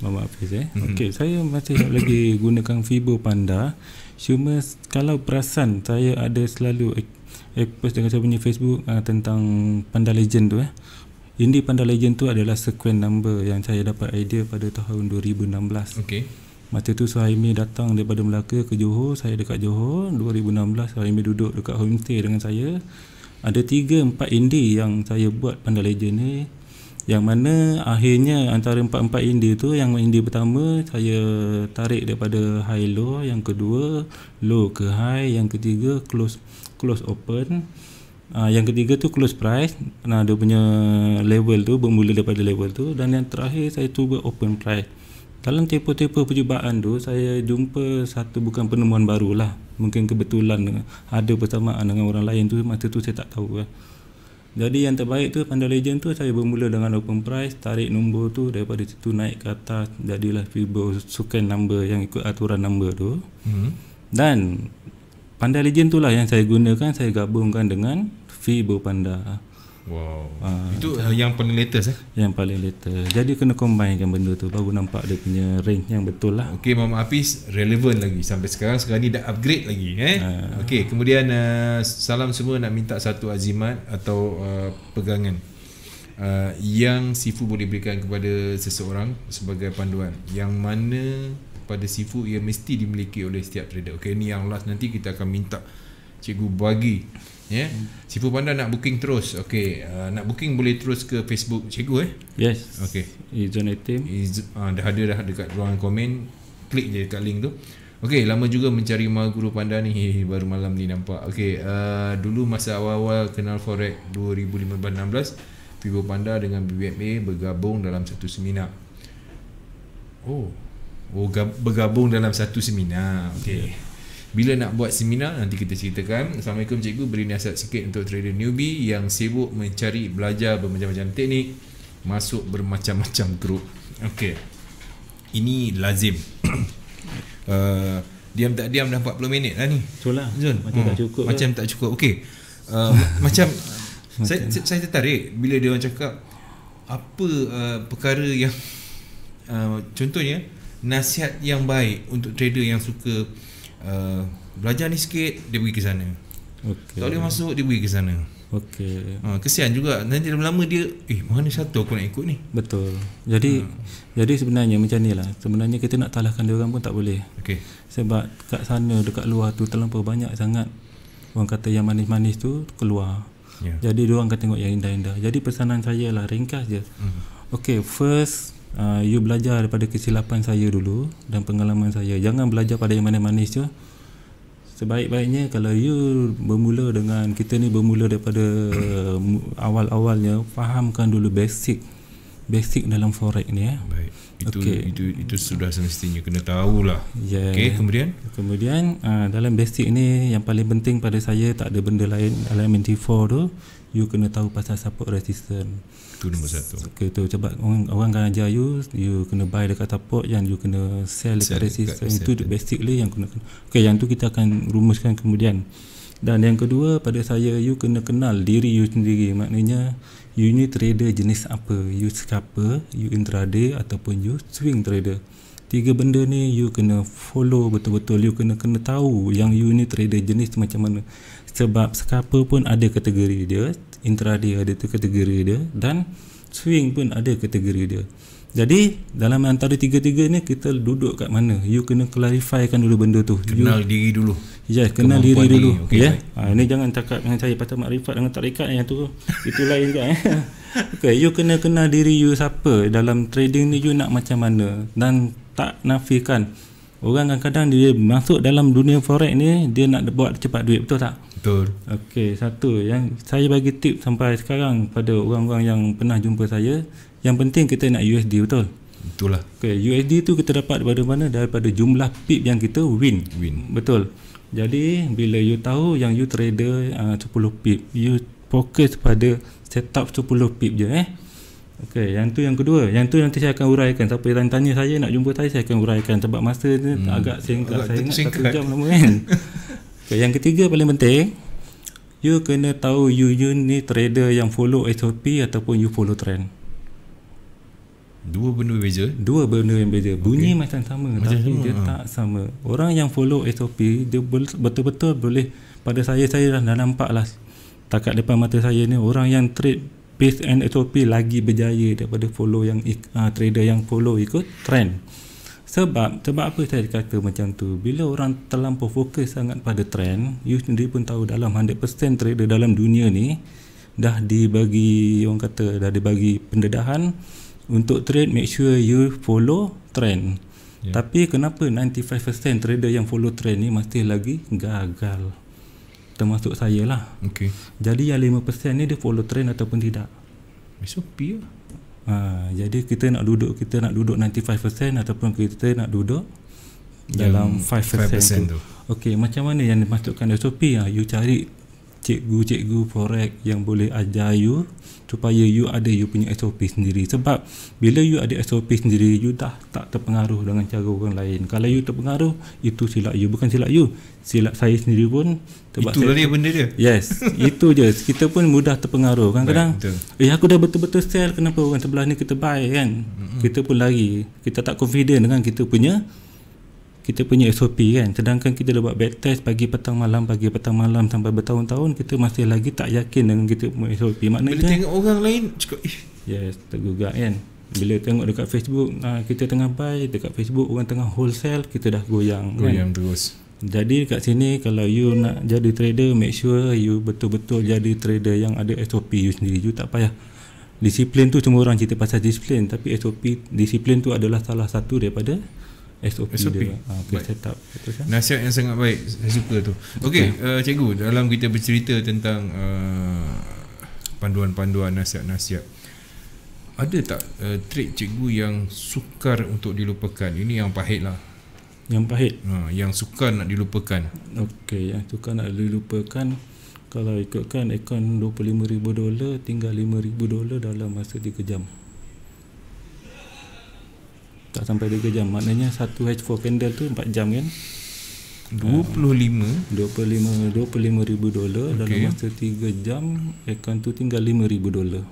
Mama Hafiz eh. Mm-hmm. Okey, saya masih lagi gunakan fiber panda. Cuma kalau perasan saya ada selalu eh, post dengan saya punya Facebook uh, tentang panda legend tu eh. Indi panda legend tu adalah sequen number yang saya dapat idea pada tahun 2016. Okey. Masa tu Suhaimi datang daripada Melaka ke Johor, saya dekat Johor 2016 Suhaimi duduk dekat homestay dengan saya. Ada tiga empat indi yang saya buat panda legend ni yang mana akhirnya antara empat-empat indie tu yang indie pertama saya tarik daripada high low yang kedua low ke high yang ketiga close close open uh, yang ketiga tu close price nah dia punya level tu bermula daripada level tu dan yang terakhir saya cuba open price dalam tipe-tipe percubaan tu saya jumpa satu bukan penemuan barulah mungkin kebetulan ada persamaan dengan orang lain tu masa tu saya tak tahu lah. Jadi yang terbaik tu Panda Legend tu saya bermula dengan open price Tarik nombor tu daripada situ naik ke atas Jadilah Fibo sukan number yang ikut aturan number tu hmm. Dan Panda Legend tu lah yang saya gunakan Saya gabungkan dengan Fibo Panda Wow. Uh, itu uh, yang paling latest eh? Yang paling latest. Jadi kena combine kan benda tu baru nampak dia punya range yang betul lah. Okey, Mama Hafiz relevant lagi sampai sekarang. Sekarang ni dah upgrade lagi eh. Uh, Okey, kemudian uh, salam semua nak minta satu azimat atau uh, pegangan uh, yang sifu boleh berikan kepada seseorang sebagai panduan. Yang mana pada sifu ia mesti dimiliki oleh setiap trader. Okey, ni yang last nanti kita akan minta cikgu bagi yeah. Hmm. Sifu Panda nak booking terus. Okey, uh, nak booking boleh terus ke Facebook cikgu eh? Yes. Okey. Izon Etim. Iz uh, dah ada dah dekat ruangan komen. Klik je dekat link tu. Okey, lama juga mencari mah guru panda ni baru malam ni nampak. Okey, uh, dulu masa awal-awal kenal Forex 2015-16, Fibo Panda dengan BBMA bergabung dalam satu seminar. Oh, oh bergabung dalam satu seminar. Okey. Yeah. Bila nak buat seminar nanti kita ceritakan. Assalamualaikum cikgu, beri nasihat sikit untuk trader newbie yang sibuk mencari belajar bermacam-macam teknik, masuk bermacam-macam group. Okey. Ini lazim. uh, diam tak diam dah 40 minit dah ni. Betullah. Zon, macam oh, tak hmm. cukup. Macam ke? Lah. tak cukup. Okey. Uh, macam saya macam. saya tertarik bila dia orang cakap apa uh, perkara yang uh, contohnya nasihat yang baik untuk trader yang suka Uh, belajar ni sikit dia pergi ke sana okay. tak boleh masuk dia pergi ke sana okay. ha, ah, kesian juga nanti lama-lama dia eh mana satu aku nak ikut ni betul jadi ha. jadi sebenarnya macam ni lah sebenarnya kita nak talahkan dia orang pun tak boleh okay. sebab kat sana dekat luar tu terlalu banyak sangat orang kata yang manis-manis tu keluar Yeah. Jadi dia orang akan tengok yang indah-indah. Jadi pesanan saya lah ringkas je. Mm-hmm. Okay, first uh, you belajar daripada kesilapan saya dulu dan pengalaman saya. Jangan belajar pada yang manis-manis je. Sebaik-baiknya kalau you bermula dengan kita ni bermula daripada uh, awal-awalnya fahamkan dulu basic basic dalam forex ni eh. Baik. Itu okay. itu itu sudah semestinya kena tahulah. Yeah. Okey, kemudian kemudian uh, dalam basic ni yang paling penting pada saya tak ada benda lain dalam MT4 tu you kena tahu pasal support resistance. Itu nombor satu Okay tu coba orang, orang kan ajar you You kena buy dekat tapak Yang you kena sell dekat resistor Itu the basic lah yang kena Okay yang tu kita akan rumuskan kemudian Dan yang kedua pada saya You kena kenal diri you sendiri Maknanya You ni trader jenis apa You scalper You intraday Ataupun you swing trader Tiga benda ni you kena follow betul-betul You kena kena tahu yang you ni trader jenis macam mana Sebab scalper pun ada kategori dia intraday ada tu kategori dia dan swing pun ada kategori dia jadi dalam antara tiga-tiga ni kita duduk kat mana you kena clarifykan dulu benda tu kenal you, diri dulu ya yeah, kenal diri, diri dulu okay. yeah? Ya? ha, ini jangan cakap dengan saya patah makrifat dengan tarikat yang tu itu lain kan eh. okay, you kena kenal diri you siapa dalam trading ni you nak macam mana dan tak nafikan orang kadang-kadang dia masuk dalam dunia forex ni dia nak buat cepat duit betul tak Betul. Okey, satu yang saya bagi tip sampai sekarang pada orang-orang yang pernah jumpa saya, yang penting kita nak USD betul. Itulah. Okey, USD tu kita dapat daripada mana? Daripada jumlah pip yang kita win. Win. Betul. Jadi bila you tahu yang you trader ah, uh, 10 pip, you fokus pada setup 10 pip je eh. Okey, yang tu yang kedua. Yang tu nanti saya akan uraikan. Siapa yang tanya saya nak jumpa saya, saya akan uraikan sebab masa ni hmm. agak singkat. saya ingat satu jam lama kan. Okay, yang ketiga paling penting, you kena tahu you, you ni trader yang follow SOP ataupun you follow trend. Dua benda berbeza? Dua benda yang berbeza. Bunyi okay. macam sama macam tapi sama, dia ha. tak sama. Orang yang follow SOP, dia betul-betul boleh, pada saya, saya dah, dah nampak lah tak kat depan mata saya ni, orang yang trade based on SOP lagi berjaya daripada follow yang uh, trader yang follow ikut trend. Hmm. Sebab sebab apa saya kata macam tu? Bila orang terlampau fokus sangat pada trend, you sendiri pun tahu dalam 100% trader dalam dunia ni dah dibagi orang kata dah dibagi pendedahan untuk trade make sure you follow trend. Yeah. Tapi kenapa 95% trader yang follow trend ni masih lagi gagal? Termasuk saya lah. Okay. Jadi yang 5% ni dia follow trend ataupun tidak? Besok pia. Lah. Ha, jadi kita nak duduk kita nak duduk 95% ataupun kita nak duduk dalam yang 5%, 5% tu. tu. Okey, macam mana yang dimasukkan SOP? Ha, you cari cikgu-cikgu forex yang boleh ajar you supaya you ada you punya SOP sendiri sebab bila you ada SOP sendiri you dah tak terpengaruh dengan cara orang lain kalau you terpengaruh itu silap you bukan silap you silap saya sendiri pun sebab itu dia benda dia yes itu je kita pun mudah terpengaruh kan kadang betul. eh aku dah betul-betul sell kenapa orang sebelah ni kita buy kan mm-hmm. kita pun lari kita tak confident dengan kita punya kita punya SOP kan sedangkan kita dah buat back test pagi petang malam pagi petang malam sampai bertahun-tahun kita masih lagi tak yakin dengan kita punya SOP maknanya bila tengok orang lain cakap eh yes tergugat kan bila tengok dekat Facebook ah, kita tengah buy dekat Facebook orang tengah wholesale kita dah goyang kan. goyang terus jadi kat sini kalau you nak jadi trader make sure you betul-betul jadi trader yang ada SOP you sendiri you tak payah disiplin tu semua orang cerita pasal disiplin tapi SOP disiplin tu adalah salah satu daripada SOP, SOP. dia ha, right. set up kan nasihat yang sangat baik saya suka tu okey okay. uh, eh, cikgu dalam kita bercerita tentang uh, panduan-panduan nasihat-nasihat ada tak uh, trik cikgu yang sukar untuk dilupakan ini yang pahit lah yang pahit ha, yang sukar nak dilupakan okey yang sukar nak dilupakan kalau ikutkan akaun 25000 dolar tinggal 5000 dolar dalam masa 3 jam tak sampai 3 jam maknanya satu H4 candle tu 4 jam kan 25 ribu dolar okay. dalam masa 3 jam akaun tu tinggal 5 ribu dolar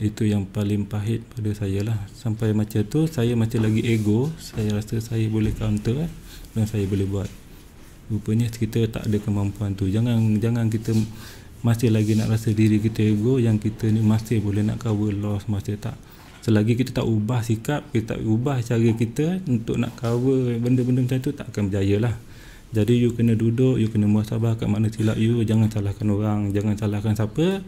itu yang paling pahit pada saya lah sampai macam tu saya macam lagi ego saya rasa saya boleh counter eh, dan saya boleh buat rupanya kita tak ada kemampuan tu jangan jangan kita masih lagi nak rasa diri kita ego yang kita ni masih boleh nak cover loss masih tak selagi kita tak ubah sikap kita tak ubah cara kita untuk nak cover benda-benda macam tu tak akan berjaya lah jadi you kena duduk you kena muasabah kat mana silap you jangan salahkan orang jangan salahkan siapa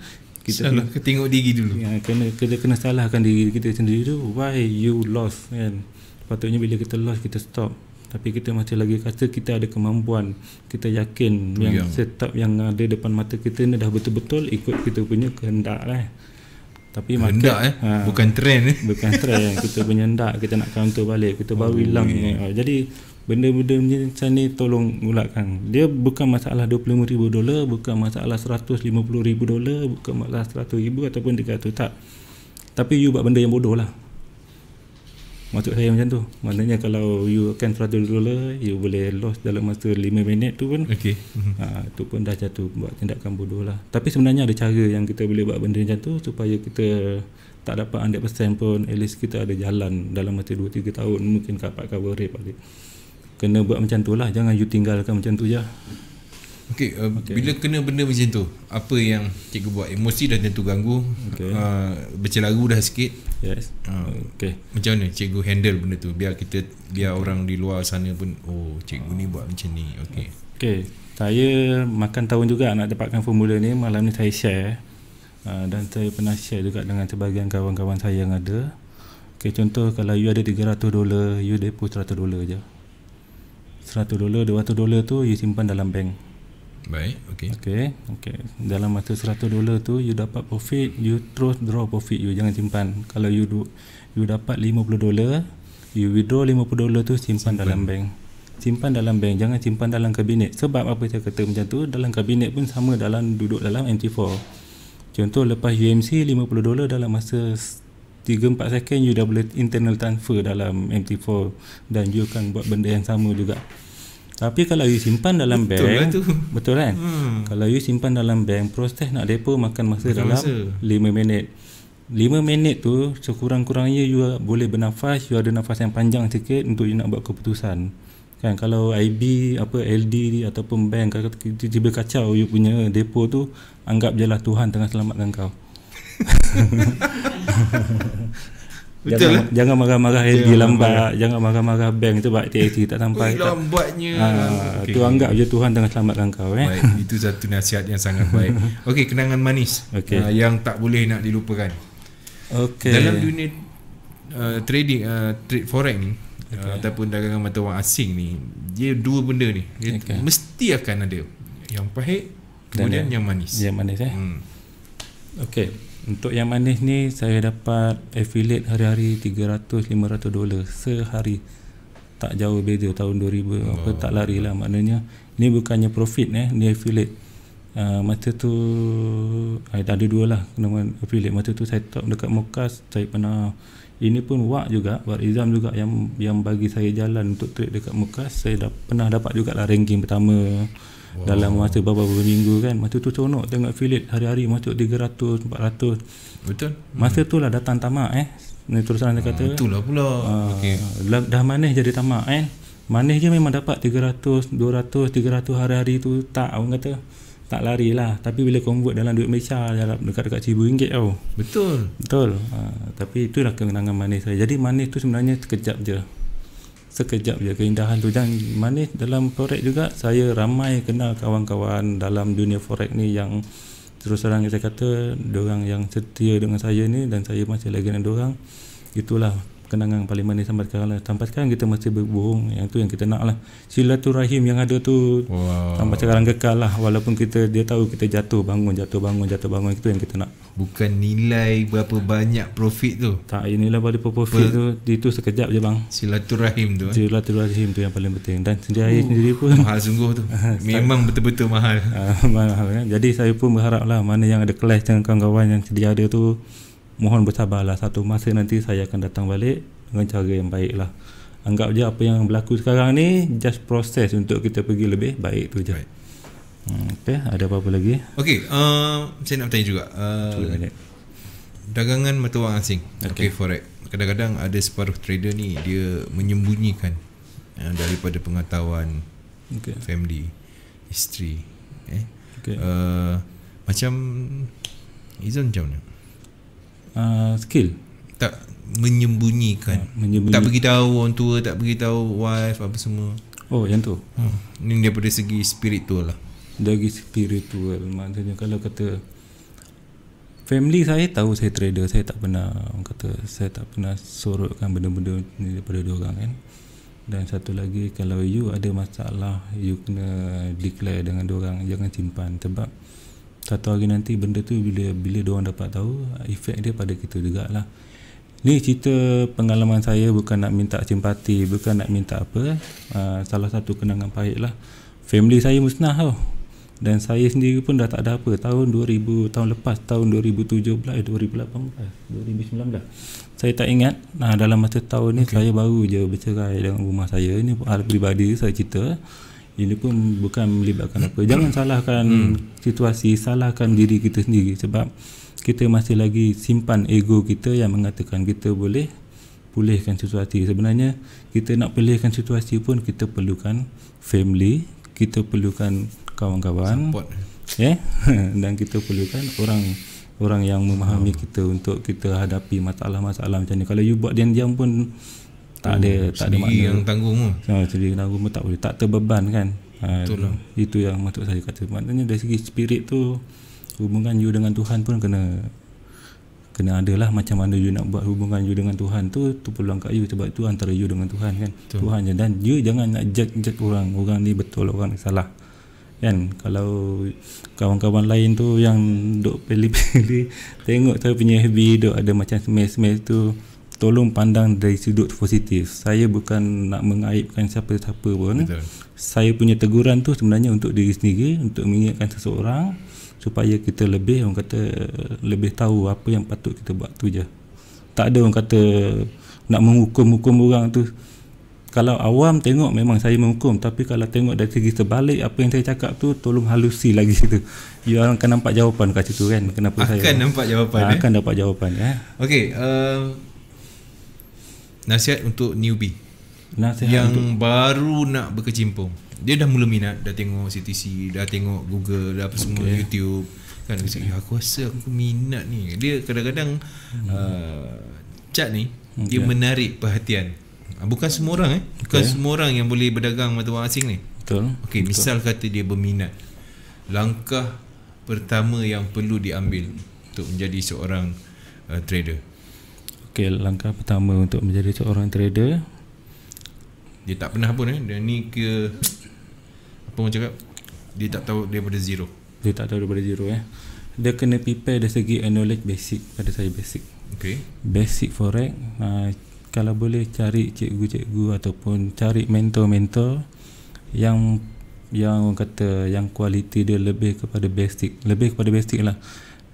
kita Salah, kena, tengok diri dulu ya, kena, kita kena salahkan diri kita sendiri tu why you lost kan patutnya bila kita lost kita stop tapi kita masih lagi kata kita ada kemampuan kita yakin yang, yang setup yang ada depan mata kita ni dah betul-betul ikut kita punya kehendak lah tapi market, hendak eh ha, bukan trend eh bukan trend kita punya hendak kita nak counter balik kita baru oh, hilang ni ha, jadi benda-benda macam ni tolong ulatkan dia bukan masalah 25000 dolar bukan masalah 150000 dolar bukan masalah 100000 ataupun 300 tak tapi you buat benda yang bodoh lah maksud saya macam tu maknanya kalau you akan 100 dollar you boleh lost dalam masa 5 minit tu pun okey mhm. ha, tu pun dah jatuh buat tindakan bodoh lah tapi sebenarnya ada cara yang kita boleh buat benda macam tu supaya kita tak dapat 100% pun at least kita ada jalan dalam masa 2-3 tahun mungkin dapat cover rate balik kena buat macam tu lah jangan you tinggalkan macam tu je Okay, uh, okay. bila kena benda macam tu apa yang cikgu buat emosi dah tentu ganggu okay. uh, bercelaru dah sikit yes uh, okay. macam mana cikgu handle benda tu biar kita biar okay. orang di luar sana pun oh cikgu uh. ni buat macam ni okey okey saya makan tahun juga nak dapatkan formula ni malam ni saya share uh, dan saya pernah share juga dengan sebahagian kawan-kawan saya yang ada okey contoh kalau you ada 300 dolar you deposit 100 dolar je 100 dolar 200 dolar tu you simpan dalam bank Baik, okey. Okey, okey. Dalam masa 100 dolar tu you dapat profit, you terus draw profit you jangan simpan. Kalau you do, you dapat 50 dolar, you withdraw 50 dolar tu simpan, simpan dalam bank. Simpan dalam bank, jangan simpan dalam kabinet. Sebab apa saya kata macam tu, dalam kabinet pun sama dalam duduk dalam MT4. Contoh lepas UMC 50 dolar dalam masa 3-4 second you dah boleh internal transfer dalam MT4 dan you akan buat benda yang sama juga. Tapi kalau you simpan dalam betul bank, lah betul kan? Hmm. Kalau you simpan dalam bank, proses nak depo makan masa makan dalam masa. 5 minit. 5 minit tu sekurang-kurangnya you boleh bernafas, you ada nafas yang panjang sikit untuk you nak buat keputusan. Kan kalau IB apa LD ataupun bank tiba-tiba kacau you punya depo tu, anggap jelah Tuhan tengah selamatkan kau. Jangan, lah. jangan marah-marah LB yeah, lambat, marah. jangan marah-marah bank tu buat TAT tak sampai. Ui, lambatnya. Ha, ah, okay. Tu anggap je Tuhan tengah selamatkan kau eh. Baik, itu satu nasihat yang sangat baik. Okey, kenangan manis. Okay. Uh, ah, yang tak boleh nak dilupakan. Okay, Dalam dunia uh, trading uh, trade forex ni okay. uh, ataupun dagangan mata wang asing ni, dia dua benda ni. Dia okay. mesti akan ada yang pahit kemudian Dan yang, yang manis. Yang manis eh. Hmm. Okey. Untuk yang manis ni saya dapat affiliate hari-hari 300 500 dolar sehari. Tak jauh beza tahun 2000 oh. apa tak larilah maknanya. Ni bukannya profit eh, ni affiliate. Uh, masa tu ah, ada dua lah nama affiliate masa tu saya top dekat Mokas saya pernah ini pun Wak juga Wak Izam juga yang yang bagi saya jalan untuk trade dekat Mokas saya dah pernah dapat juga lah ranking pertama dalam masa beberapa minggu kan masa tu seronok tengok filet hari-hari masuk 300 400 betul masa hmm. tu lah datang tamak eh ni terus orang dia kata betul ah, ah, lah pula uh, okay. dah manis jadi tamak eh manis je memang dapat 300 200 300 hari-hari tu tak orang kata tak lari lah tapi bila convert dalam duit Malaysia dalam dekat-dekat RM1,000 tau betul betul uh, tapi itulah kenangan manis saya jadi manis tu sebenarnya sekejap je sekejap je keindahan tu dan manis dalam forex juga saya ramai kenal kawan-kawan dalam dunia forex ni yang terus terang saya kata dorang yang setia dengan saya ni dan saya masih lagi dengan dorang itulah kenangan paling manis sampai sekarang lah. Sampai sekarang kita masih berbohong. Yang tu yang kita nak lah. Silaturahim yang ada tu wow. sampai sekarang kekal lah. Walaupun kita dia tahu kita jatuh bangun, jatuh bangun, jatuh bangun. Itu yang kita nak. Bukan nilai berapa banyak profit tu. Tak, inilah berapa profit per- tu. Itu sekejap je bang. Silaturahim tu. Eh? Silaturahim tu yang paling penting. Dan sendiri, uh, sendiri pun. Mahal sungguh tu. Memang betul-betul ah, mahal. mahal. Jadi saya pun berharap lah mana yang ada kelas dengan kawan-kawan yang sedia ada tu mohon bersabarlah satu masa nanti saya akan datang balik dengan cara yang baiklah anggap je apa yang berlaku sekarang ni just proses untuk kita pergi lebih baik tu je right. Hmm, okay, ada apa-apa lagi? Okay, uh, saya nak tanya juga uh, Dagangan mata wang asing Okay, forex Kadang-kadang ada separuh trader ni Dia menyembunyikan uh, Daripada pengetahuan okay. Family Isteri eh? okay. uh, Macam Izan macam mana? uh, skill tak menyembunyikan uh, menyembunyi. tak beritahu orang tua tak tahu wife apa semua oh yang tu hmm. ini daripada segi spiritual lah dari spiritual maksudnya kalau kata family saya tahu saya trader saya tak pernah orang kata saya tak pernah sorotkan benda-benda ni daripada dua orang kan dan satu lagi kalau you ada masalah you kena declare dengan dua orang jangan simpan sebab satu hari nanti benda tu bila bila dia orang dapat tahu efek dia pada kita juga lah. ni cerita pengalaman saya bukan nak minta simpati bukan nak minta apa eh. Uh, salah satu kenangan pahit lah family saya musnah tau dan saya sendiri pun dah tak ada apa tahun 2000 tahun lepas tahun 2017 eh 2018 2019 saya tak ingat nah dalam masa tahun ni okay. saya baru je bercerai dengan rumah saya ni hal peribadi saya cerita eh ini pun bukan melibatkan apa jangan salahkan hmm. situasi salahkan diri kita sendiri sebab kita masih lagi simpan ego kita yang mengatakan kita boleh pulihkan situasi sebenarnya kita nak pulihkan situasi pun kita perlukan family kita perlukan kawan-kawan yeah, dan kita perlukan orang orang yang memahami oh. kita untuk kita hadapi masalah-masalah macam ni kalau you buat diam-diam pun tak ada hmm, tak ada makna yang tanggung pun. Lah. Ha, sendiri tanggung tak boleh tak terbeban kan ha, betul lah itu yang maksud saya kata maknanya dari segi spirit tu hubungan you dengan Tuhan pun kena kena adalah macam mana you nak buat hubungan you dengan Tuhan tu tu peluang kat you sebab tu antara you dengan Tuhan kan betul. Tuhan je dan you jangan nak jack-jack orang orang ni betul orang ni salah kan kalau kawan-kawan lain tu yang duk pilih-pilih tengok saya punya FB duk ada macam smash-smash tu tolong pandang dari sudut positif. Saya bukan nak mengaibkan siapa-siapa pun. Betul. Saya punya teguran tu sebenarnya untuk diri sendiri, untuk mengingatkan seseorang supaya kita lebih orang kata lebih tahu apa yang patut kita buat tu je. Tak ada orang kata nak menghukum-hukum orang tu. Kalau awam tengok memang saya menghukum tapi kalau tengok dari segi sebalik apa yang saya cakap tu tolong halusi lagi tu. You orang akan nampak jawapan kat situ kan kenapa akan saya. Akan nampak jawapan. Ha, eh? Akan dapat jawapan ya. Eh? Okey, uh... Nasihat untuk newbie Nasihat Yang untuk baru nak berkecimpung Dia dah mula minat Dah tengok CTC Dah tengok Google Dah apa semua YouTube Kan dia okay. Ya, aku rasa aku minat ni Dia kadang-kadang hmm. uh, Cat ni okay. Hmm, dia ya. menarik perhatian ah, Bukan semua orang eh Bukan okay. semua orang yang boleh berdagang Mata wang asing ni Betul Okay Betul. misal kata dia berminat Langkah Pertama yang perlu diambil Untuk menjadi seorang uh, Trader Okay, langkah pertama untuk menjadi seorang trader Dia tak pernah pun eh Dia ni ke Apa macam cakap Dia tak tahu daripada zero Dia tak tahu daripada zero eh Dia kena prepare dari segi knowledge basic Pada saya basic Okay Basic forex uh, Kalau boleh cari cikgu-cikgu Ataupun cari mentor-mentor Yang Yang orang kata Yang kualiti dia lebih kepada basic Lebih kepada basic lah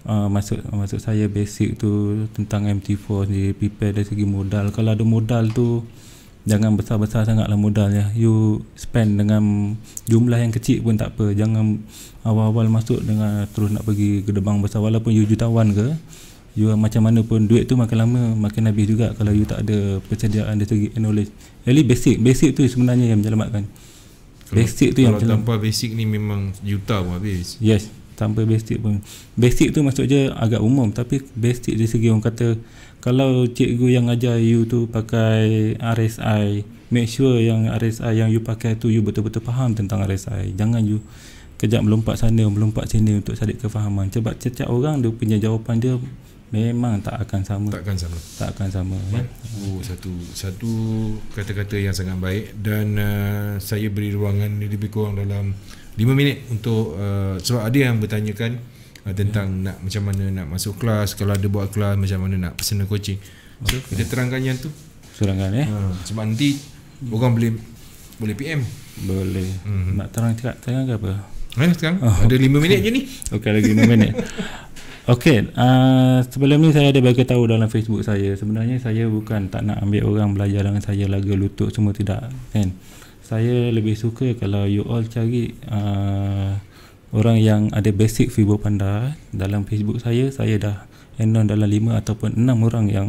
Masuk ah, masuk saya basic tu tentang MT4 ni prepare dari segi modal kalau ada modal tu jangan besar-besar sangatlah modalnya you spend dengan jumlah yang kecil pun tak apa jangan awal-awal masuk dengan terus nak pergi ke gedebang besar walaupun you jutawan ke you macam mana pun duit tu makin lama makin habis juga kalau you tak ada persediaan dari segi knowledge really basic basic tu sebenarnya yang menyelamatkan basic tu yang kalau tanpa basic ni memang juta pun habis yes tanpa basic pun basic tu maksud je agak umum tapi basic dari segi orang kata kalau cikgu yang ajar you tu pakai RSI make sure yang RSI yang you pakai tu you betul-betul faham tentang RSI jangan you kejap melompat sana melompat sini untuk cari kefahaman sebab setiap orang dia punya jawapan dia memang tak akan sama tak akan sama tak akan sama Man. oh satu satu kata-kata yang sangat baik dan uh, saya beri ruangan lebih kurang dalam 5 minit untuk uh, sebab ada yang bertanyakan uh, tentang yeah. nak macam mana nak masuk kelas kalau ada buat kelas macam mana nak personal coaching so okay. kita terangkan yang tu terangkan eh uh, sebab nanti orang boleh boleh PM boleh hmm nak terang cakap terang ke apa eh terang oh, ada 5 okay. minit je ni ok lagi 5 minit Okey, uh, sebelum ni saya ada bagi tahu dalam Facebook saya. Sebenarnya saya bukan tak nak ambil orang belajar dengan saya lagi lutut semua tidak kan saya lebih suka kalau you all cari uh, orang yang ada basic fibo panda dalam Facebook saya saya dah enon dalam 5 ataupun 6 orang yang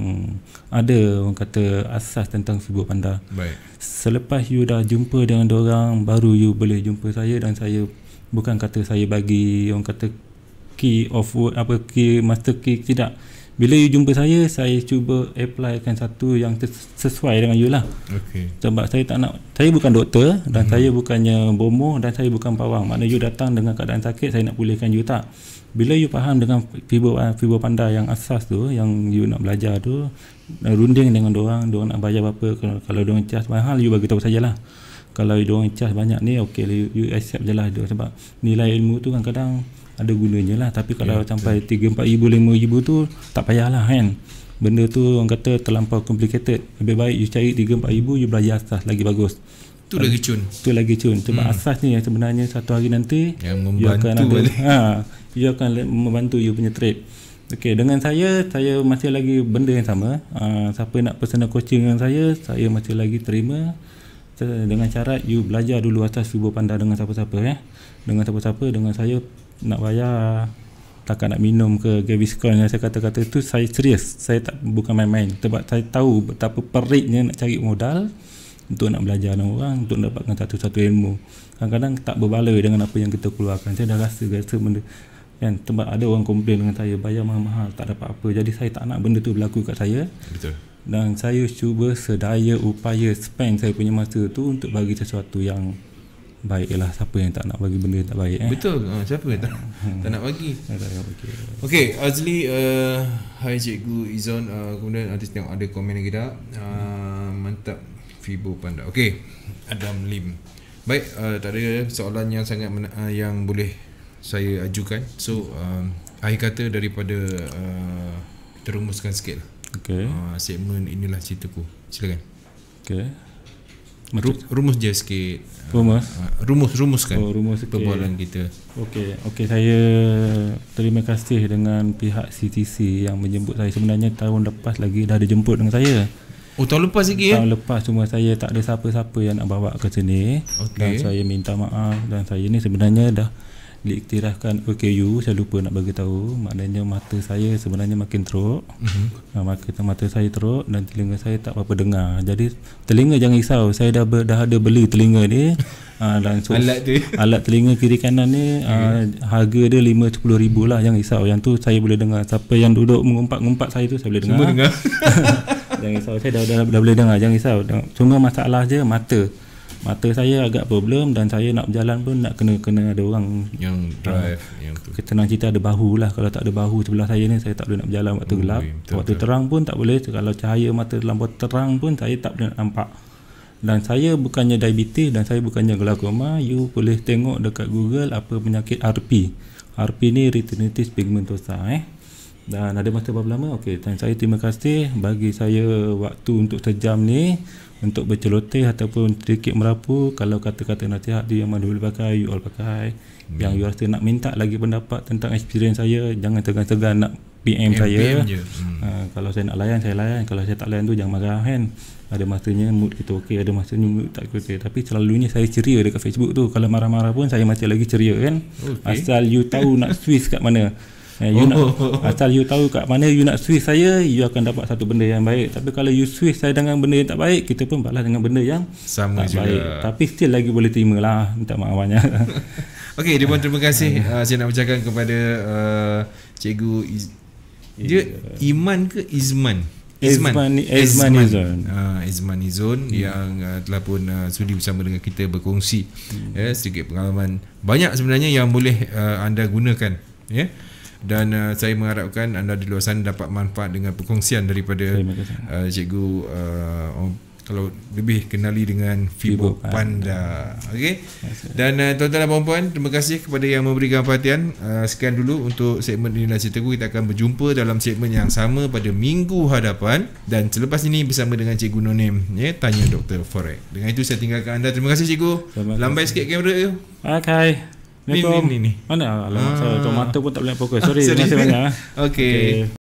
ada orang kata asas tentang fibo panda. Baik. Selepas you dah jumpa dengan orang baru you boleh jumpa saya dan saya bukan kata saya bagi orang kata key of apa key master key tidak. Bila you jumpa saya Saya cuba applykan satu yang sesuai dengan you lah okay. Sebab saya tak nak Saya bukan doktor Dan hmm. saya bukannya bomo Dan saya bukan pawang Maknanya you datang dengan keadaan sakit Saya nak pulihkan you tak Bila you faham dengan fiber, ah, fiber panda yang asas tu Yang you nak belajar tu eh, Runding dengan orang, Diorang nak bayar apa Kalau, kalau diorang cas mahal You bagi tahu sajalah Kalau diorang cas banyak ni Okay you, you accept je lah Sebab nilai ilmu tu kan kadang, -kadang ada gunanya lah tapi kalau yeah, sampai yeah. 3 4 ribu 5 ribu tu tak payahlah kan benda tu orang kata terlampau complicated lebih baik you cari 3 4 ribu you belajar asas lagi bagus tu lagi cun tu lagi cun sebab hmm. asas ni yang sebenarnya satu hari nanti yang membantu you akan ada, ha, you akan membantu you punya trade Okey, dengan saya, saya masih lagi benda yang sama. Uh, siapa nak personal coaching dengan saya, saya masih lagi terima dengan cara you belajar dulu atas fibo pandang dengan siapa-siapa ya. Eh. Dengan siapa-siapa dengan saya nak bayar takkan nak minum ke Gaviscon yang saya kata-kata tu saya serius saya tak bukan main-main sebab saya tahu betapa periknya nak cari modal untuk nak belajar dengan orang untuk dapatkan satu-satu ilmu kadang-kadang tak berbaloi dengan apa yang kita keluarkan saya dah rasa rasa benda kan sebab ada orang komplain dengan saya bayar mahal-mahal tak dapat apa jadi saya tak nak benda tu berlaku kat saya betul dan saya cuba sedaya upaya spend saya punya masa tu untuk bagi sesuatu yang Baiklah, siapa yang tak nak bagi benda tak baik eh? betul ha, siapa yang tak, tak nak bagi ok Azli uh, hi cikgu Izon uh, kemudian nanti tengok ada komen lagi tak uh, ah, mantap Fibo Panda ok Adam Lim baik uh, tak ada soalan yang sangat mena- uh, yang boleh saya ajukan so uh, akhir kata daripada uh, terumuskan sikit lah. ok uh, ah, segmen inilah ceritaku silakan ok Ru- rumus je sikit. Rumus. Ah, rumus rumuskan. Oh, rumus sikit. Perbualan kita. Okey, okay saya terima kasih dengan pihak CTC yang menjemput saya sebenarnya tahun lepas lagi dah ada jemput dengan saya. Oh, tahun lepas lagi eh? ya? lepas cuma saya tak ada siapa-siapa yang nak bawa ke sini. Okay. Dan saya minta maaf dan saya ni sebenarnya dah diiktirafkan OKU saya lupa nak bagi tahu maknanya mata saya sebenarnya makin teruk mm-hmm. Ha, mata, mata saya teruk dan telinga saya tak apa-apa dengar jadi telinga jangan risau saya dah, ber, dah ada beli telinga ni uh, dan so, alat alat telinga kiri kanan ni uh, harga dia rm 5 ribu lah jangan risau yang tu saya boleh dengar siapa yang duduk mengumpat-ngumpat saya tu saya boleh dengar semua dengar jangan risau saya dah, dah, dah, dah boleh dengar jangan risau cuma masalah je mata mata saya agak problem dan saya nak berjalan pun nak kena kena ada orang yang ah, drive uh, yang tu. Ketenang cerita ada bahu lah kalau tak ada bahu sebelah saya ni saya tak boleh nak berjalan waktu Ui, gelap. Betul-betul. Waktu terang pun tak boleh kalau cahaya mata terlalu terang pun saya tak boleh nampak. Dan saya bukannya diabetes dan saya bukannya glaucoma, you boleh tengok dekat Google apa penyakit RP. RP ni retinitis pigmentosa eh. Dan ada masa berapa lama? Okey, saya terima kasih bagi saya waktu untuk sejam ni untuk berceloteh ataupun sedikit merapu kalau kata-kata nasihat dia yang mana pakai you all pakai hmm. yang you rasa nak minta lagi pendapat tentang experience saya jangan tegang-tegang nak PM, MPM saya hmm. uh, kalau saya nak layan saya layan kalau saya tak layan tu jangan marah kan ada masanya mood kita okey ada masanya mood tak kita okay. tapi selalunya saya ceria dekat Facebook tu kalau marah-marah pun saya masih lagi ceria kan okay. asal you tahu nak Swiss kat mana Eh, you oh. nak, asal you tahu kat mana you nak switch saya, you akan dapat satu benda yang baik. Tapi kalau you switch saya dengan benda yang tak baik, kita pun balas dengan benda yang Sama tak juga. baik. Tapi still lagi boleh terima lah. Minta maaf banyak. Okey, dia pun terima kasih. Uh, saya nak ucapkan kepada uh, Cikgu Iz- dia Iman ke Izman? Izman. Izman Izon. Ah, Izman Izon hmm. yang uh, telah pun uh, sudi bersama dengan kita berkongsi hmm. ya, sedikit pengalaman banyak sebenarnya yang boleh uh, anda gunakan ya. Yeah dan uh, saya mengharapkan anda di luar sana dapat manfaat dengan perkongsian daripada uh, cikgu uh, kalau lebih kenali dengan Fibo Panda okey dan uh, tuan-tuan dan puan-puan terima kasih kepada yang memberikan perhatian uh, sekian dulu untuk segmen ini nasi teguh kita akan berjumpa dalam segmen yang sama pada minggu hadapan dan selepas ini bersama dengan cikgu Nonem ya tanya doktor Forex dengan itu saya tinggalkan anda terima kasih cikgu terima kasih. lambai sikit kamera tu okey Ni ni ni. Mana alamat ah. saya? Tu pun tak boleh fokus. Sorry, terima kasih banyak. Okey. Eh. Okay.